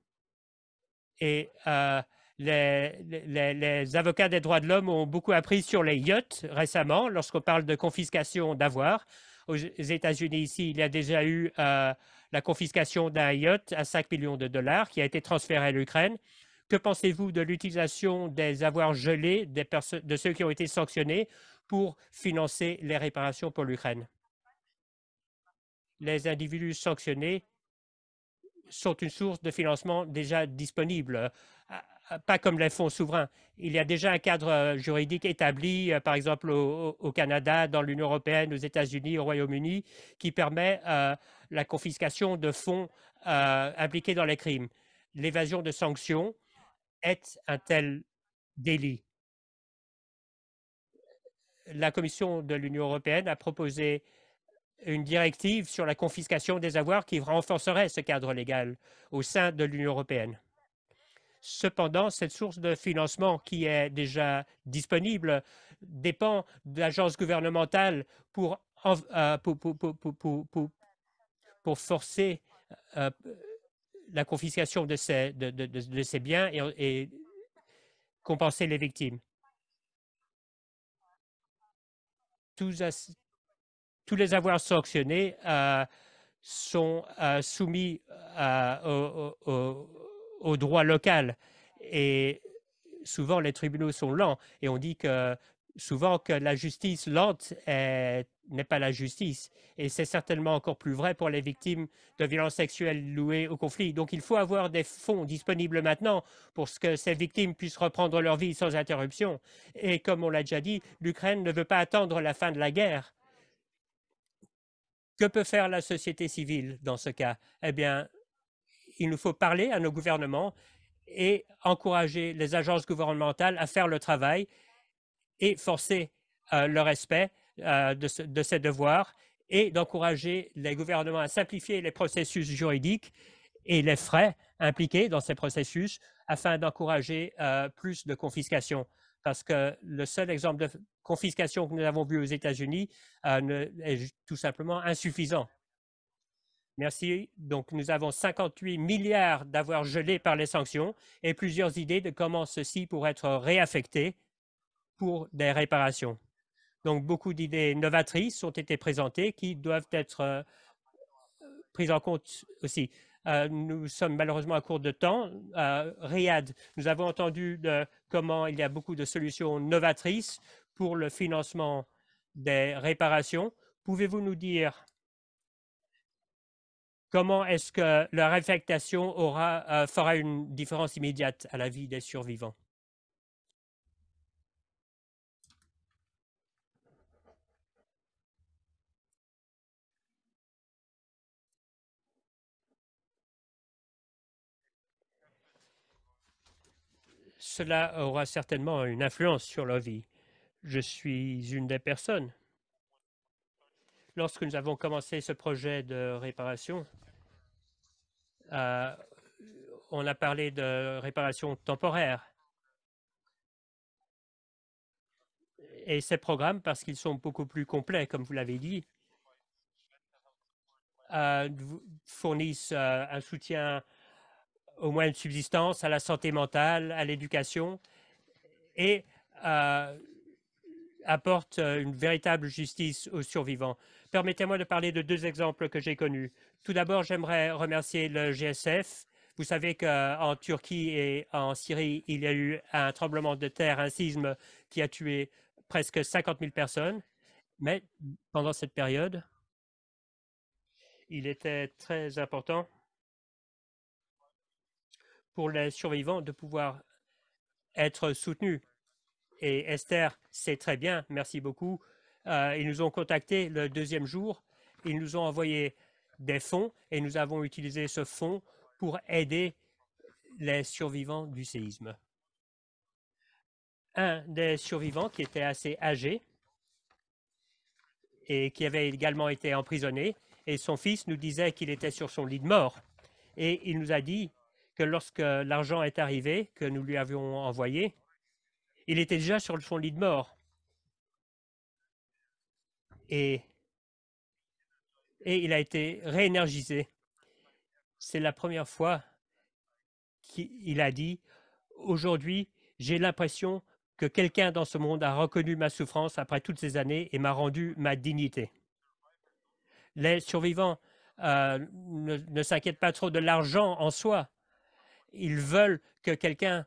et euh, les, avocats des droits de l'homme ont beaucoup appris sur les yachts récemment, lorsqu'on parle de confiscation d'avoirs. Aux États-Unis, ici, il y a déjà eu euh, la confiscation d'un yacht à 5 millions de dollars qui a été transféré à l'Ukraine. Que pensez-vous de l'utilisation des avoirs gelés des de ceux qui ont été sanctionnés pour financer les réparations pour l'Ukraine Les individus sanctionnés sont une source de financement déjà disponible, euh, euh, pas comme les fonds souverains. Il y a déjà un cadre euh, juridique établi, par exemple au, Canada, dans l'Union européenne, aux États-Unis, au Royaume-Uni, qui permet la confiscation de fonds impliqués dans les crimes. L'évasion de sanctions est un tel délit. La Commission de l'Union européenne a proposé une directive sur la confiscation des avoirs qui renforcerait ce cadre légal au sein de l'Union européenne. Cependant, cette source de financement qui est déjà disponible dépend d'agences gouvernementales euh, pour, pour, pour, forcer euh, euh, la confiscation de ces, de, de, biens et, et compenser les victimes tous les avoirs sanctionnés euh, sont euh, soumis euh, au, droits locaux droit local. Et souvent, les tribunaux sont lents. Et on dit que souvent que la justice lente n'est pas la justice. Et c'est certainement encore plus vrai pour les victimes de violences sexuelles louées au conflit. Donc il faut avoir des fonds disponibles maintenant pour que ces victimes puissent reprendre leur vie sans interruption. Et comme on l'a déjà dit, l'Ukraine ne veut pas attendre la fin de la guerre que peut faire la société civile dans ce cas Eh bien, il nous faut parler à nos gouvernements et encourager les agences gouvernementales à faire le travail et forcer euh, le respect euh, de, ces devoirs et d'encourager les gouvernements à simplifier les processus juridiques et les frais impliqués dans ces processus afin d'encourager euh, plus de confiscation parce que le seul exemple de confiscation que nous avons vu aux États-Unis euh, est tout simplement insuffisant. Merci. Donc, nous avons 58 milliards d'avoir gelés par les sanctions et plusieurs idées de comment ceci pourrait être réaffecté pour des réparations. Donc, beaucoup d'idées novatrices ont été présentées qui doivent être euh, prises en compte aussi. Euh, nous sommes malheureusement à court de temps. Euh, Riyad, nous avons entendu comment il y a beaucoup de solutions novatrices pour le financement des réparations. Pouvez-vous nous dire comment est-ce que leur affectation aura, euh, fera une différence immédiate à la vie des survivants Cela aura certainement une influence sur leur vie. Je suis une des personnes. Lorsque nous avons commencé ce projet de réparation, euh, on a parlé de réparation temporaire. Et ces programmes, parce qu'ils sont beaucoup plus complets, comme vous l'avez dit, euh, fournissent euh, un soutien au moyen de subsistance, à la santé mentale, à l'éducation, et euh, apporte euh, une véritable justice aux survivants. Permettez-moi de parler de deux exemples que j'ai connus. Tout d'abord, j'aimerais remercier le GSF. Vous savez qu'en Turquie et en Syrie, il y a eu un tremblement de terre, un sisme qui a tué presque 50 000 personnes. Mais pendant cette période, il était très important pour les survivants de pouvoir être soutenus. Et Esther c'est très bien, merci beaucoup. Euh, ils nous ont contactés le deuxième jour, ils nous ont envoyé des fonds et nous avons utilisé ce fonds pour aider les survivants du séisme. Un des survivants qui était assez âgé et qui avait également été emprisonné, et son fils nous disait qu'il était sur son lit de mort. Et il nous a dit que lorsque l'argent est arrivé, que nous lui avions envoyé, il était déjà sur son lit de mort. Et, et il a été réénergisé. C'est la première fois qu'il a dit, aujourd'hui, j'ai l'impression que quelqu'un dans ce monde a reconnu ma souffrance après toutes ces années et m'a rendu ma dignité. Les survivants euh, ne s'inquiètent pas trop de l'argent en soi, ils veulent que quelqu'un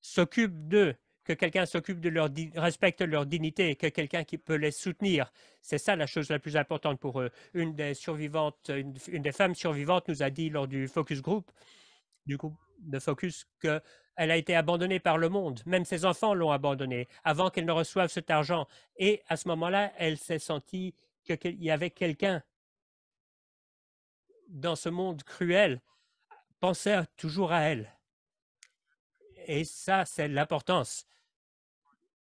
s'occupe d'eux, que quelqu'un s'occupe de leur respecte leur dignité, que quelqu'un qui peut les soutenir. C'est ça la chose la plus importante pour eux. Une des survivantes, une, des femmes survivantes nous a dit lors du focus group, du groupe de focus, que elle a été abandonnée par le monde. Même ses enfants l'ont abandonnée avant qu'elle ne reçoive cet argent. Et à ce moment-là, elle s'est sentie qu'il y avait quelqu'un dans ce monde cruel Pensez toujours à elle. Et ça, c'est l'importance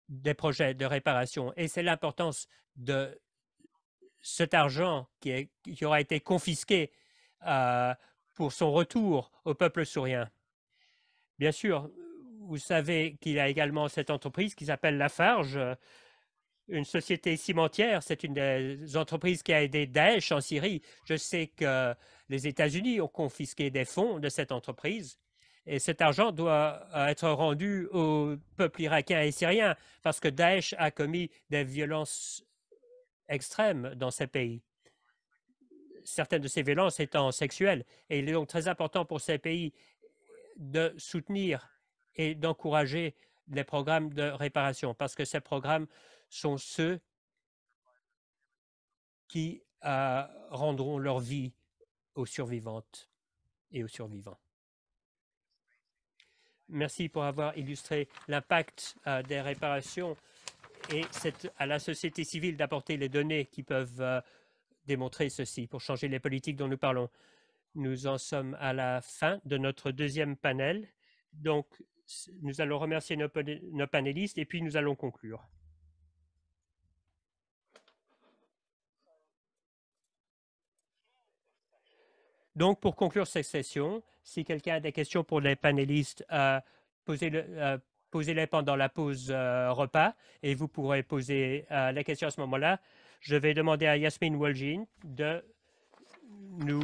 des projets de réparation. Et c'est l'importance de cet argent qui, aura été confisqué euh, pour son retour au peuple sourien. Bien sûr, vous savez qu'il y a également cette entreprise qui s'appelle Lafarge, une société cimentière. C'est une des entreprises qui a aidé Daesh en Syrie. Je sais que les États-Unis ont confisqué des fonds de cette entreprise et cet argent doit euh, être rendu au peuple irakien et syrien parce que Daesh a commis des violences extrêmes dans ces pays. Certaines de ces violences étant sexuelles. Et il est donc très important pour ces pays de soutenir et d'encourager les programmes de réparation parce que ces programmes sont ceux qui euh, rendront leur vie aux survivantes et aux survivants. Merci pour avoir illustré l'impact euh, des réparations et c'est à la société civile d'apporter les données qui peuvent euh, démontrer ceci pour changer les politiques dont nous parlons. Nous en sommes à la fin de notre deuxième panel. Donc, nous allons remercier nos panélistes et puis nous allons conclure. Donc, pour conclure cette session, si quelqu'un a des questions pour les panélistes, euh, euh, posez-les pendant la pause euh, repas et vous pourrez poser les questions à ce moment-là. Je vais demander à Yasmine Waljin de nous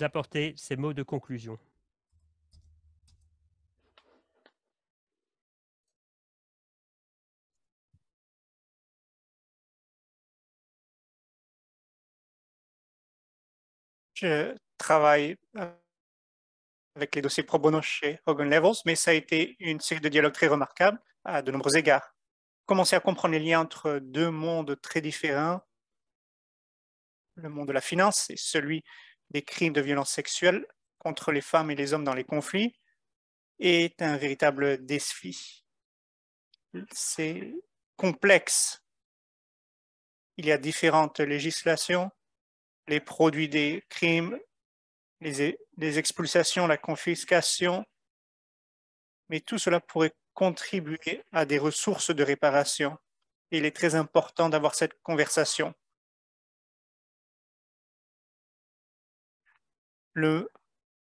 apporter ses mots de conclusion. je travaille euh, avec les dossiers pro bono chez Hogan Levels, mais ça a été une série de dialogues très remarquables à de nombreux égards. Commencer à comprendre les liens entre deux mondes très différents, le monde de la finance et celui des crimes de violence sexuelle contre les femmes et les hommes dans les conflits, est un véritable défi. C'est complexe. Il y a différentes législations les produits des crimes, les, expulsations, la confiscation, mais tout cela pourrait contribuer à des ressources de réparation. Il est très important d'avoir cette conversation. Le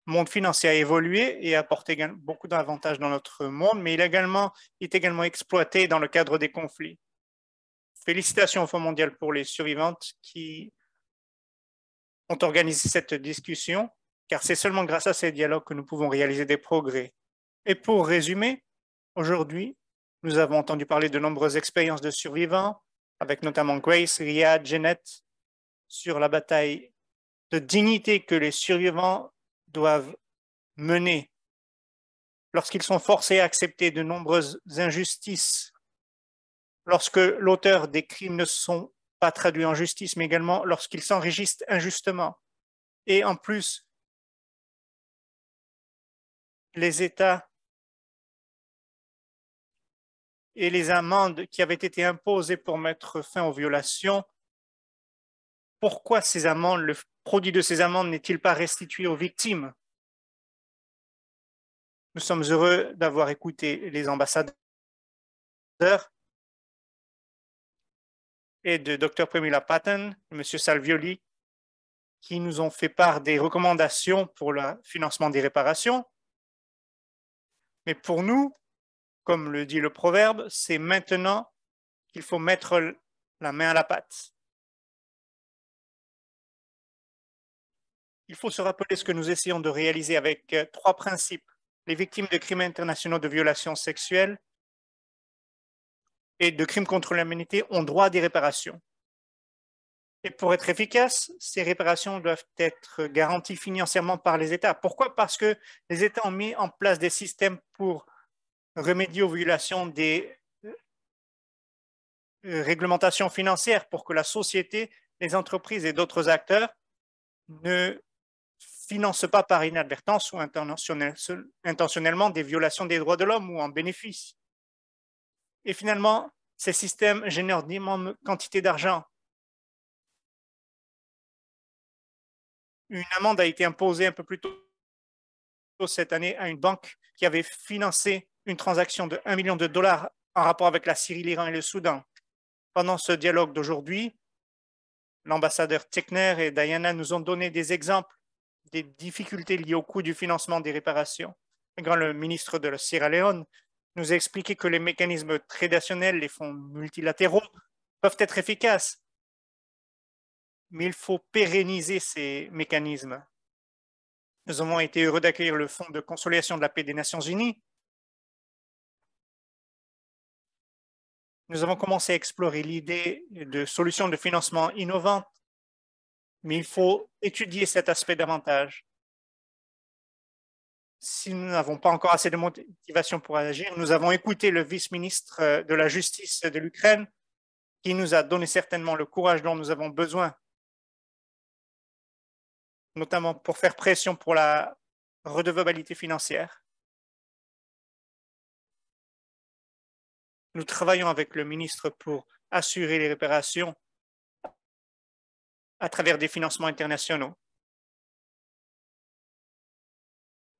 monde financier a évolué et a apporté beaucoup d'avantages dans notre monde, mais il, il est également exploité dans le cadre des conflits. Félicitations au Fonds mondial pour les survivantes qui ont organisé cette discussion, car c'est seulement grâce à ces dialogues que nous pouvons réaliser des progrès. Et pour résumer, aujourd'hui, nous avons entendu parler de nombreuses expériences de survivants, avec notamment Grace, Ria, Jeannette, sur la bataille de dignité que les survivants doivent mener lorsqu'ils sont forcés à accepter de nombreuses injustices, lorsque l'auteur des crimes ne sont pas traduit en justice, mais également lorsqu'ils s'enregistrent injustement. Et en plus, les États et les amendes qui avaient été imposées pour mettre fin aux violations, pourquoi ces amendes, le produit de ces amendes n'est-il pas restitué aux victimes Nous sommes heureux d'avoir écouté les ambassadeurs et de Dr. Premila Patton, M. Salvioli, qui nous ont fait part des recommandations pour le financement des réparations. Mais pour nous, comme le dit le proverbe, c'est maintenant qu'il faut mettre la main à la patte. Il faut se rappeler ce que nous essayons de réaliser avec euh, trois principes. Les victimes de crimes internationaux de violations sexuelles et de crimes contre l'humanité ont droit à des réparations. Et pour être efficaces, ces réparations doivent être garanties financièrement par les États. Pourquoi Parce que les États ont mis en place des systèmes pour remédier aux violations des euh, réglementations financières pour que la société, les entreprises et d'autres acteurs ne financent pas par inadvertance ou intentionnellement des violations des droits de l'homme ou en bénéfice. Et finalement, ces systèmes génèrent d'immenses quantités d'argent. Une amende a été imposée un peu plus tôt cette année à une banque qui avait financé une transaction de 1 million de dollars en rapport avec la Syrie, l'Iran et le Soudan. Pendant ce dialogue d'aujourd'hui, l'ambassadeur Tekner et Diana nous ont donné des exemples des difficultés liées au coût du financement des réparations. Quand le ministre de la Sierra Leone nous a expliqué que les mécanismes traditionnels, les fonds multilatéraux, peuvent être efficaces. Mais il faut pérenniser ces mécanismes. Nous avons été heureux d'accueillir le Fonds de consolidation de la paix des Nations Unies. Nous avons commencé à explorer l'idée de solutions de financement innovantes, mais il faut étudier cet aspect davantage si nous n'avons pas encore assez de motivation pour agir, nous avons écouté le vice-ministre euh, de la Justice de l'Ukraine qui nous a donné certainement le courage dont nous avons besoin, notamment pour faire pression pour la redevabilité financière. Nous travaillons avec le ministre pour assurer les réparations à travers des financements internationaux.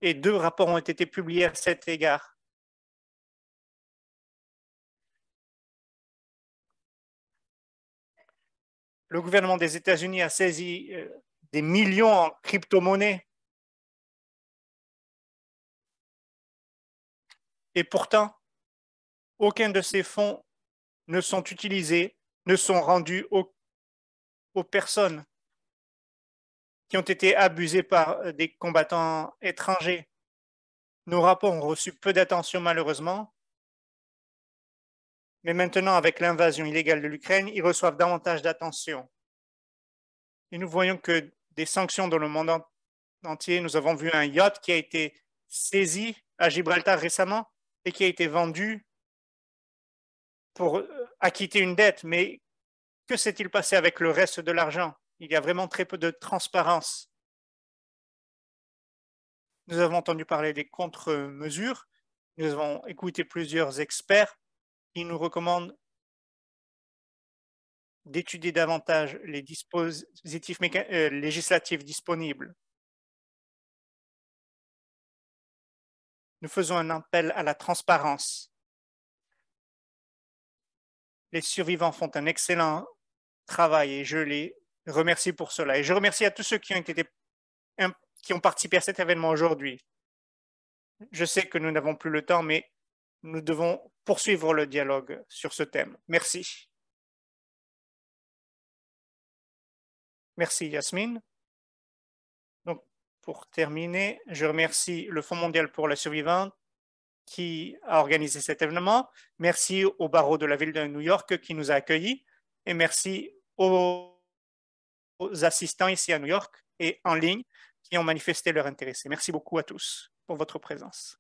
et deux rapports ont été publiés à cet égard. Le gouvernement des États-Unis a saisi euh, des millions en crypto-monnaies. Et pourtant, aucun de ces fonds ne sont utilisés, ne sont rendus aux, aux personnes qui ont été abusés par euh, des combattants étrangers. Nos rapports ont reçu peu d'attention malheureusement, mais maintenant avec l'invasion illégale de l'Ukraine, ils reçoivent davantage d'attention. Et nous voyons que des sanctions dans le monde entier, nous avons vu un yacht qui a été saisi à Gibraltar récemment et qui a été vendu pour euh, acquitter une dette. Mais que s'est-il passé avec le reste de l'argent il y a vraiment très peu de transparence. Nous avons entendu parler des contre-mesures. Nous avons écouté plusieurs experts qui nous recommandent d'étudier davantage les dispositifs euh, législatifs disponibles. Nous faisons un appel à la transparence. Les survivants font un excellent travail et je les remercie pour cela. Et je remercie à tous ceux qui ont, qui ont participé à cet événement aujourd'hui. Je sais que nous n'avons plus le temps, mais nous devons poursuivre le dialogue sur ce thème. Merci. Merci Yasmine. Donc, pour terminer, je remercie le Fonds mondial pour la survivante qui a organisé cet événement. Merci au barreau de la ville de New York qui nous a accueillis et merci au aux assistants ici à New York et en ligne qui ont manifesté leur intérêt. Merci beaucoup à tous pour votre présence.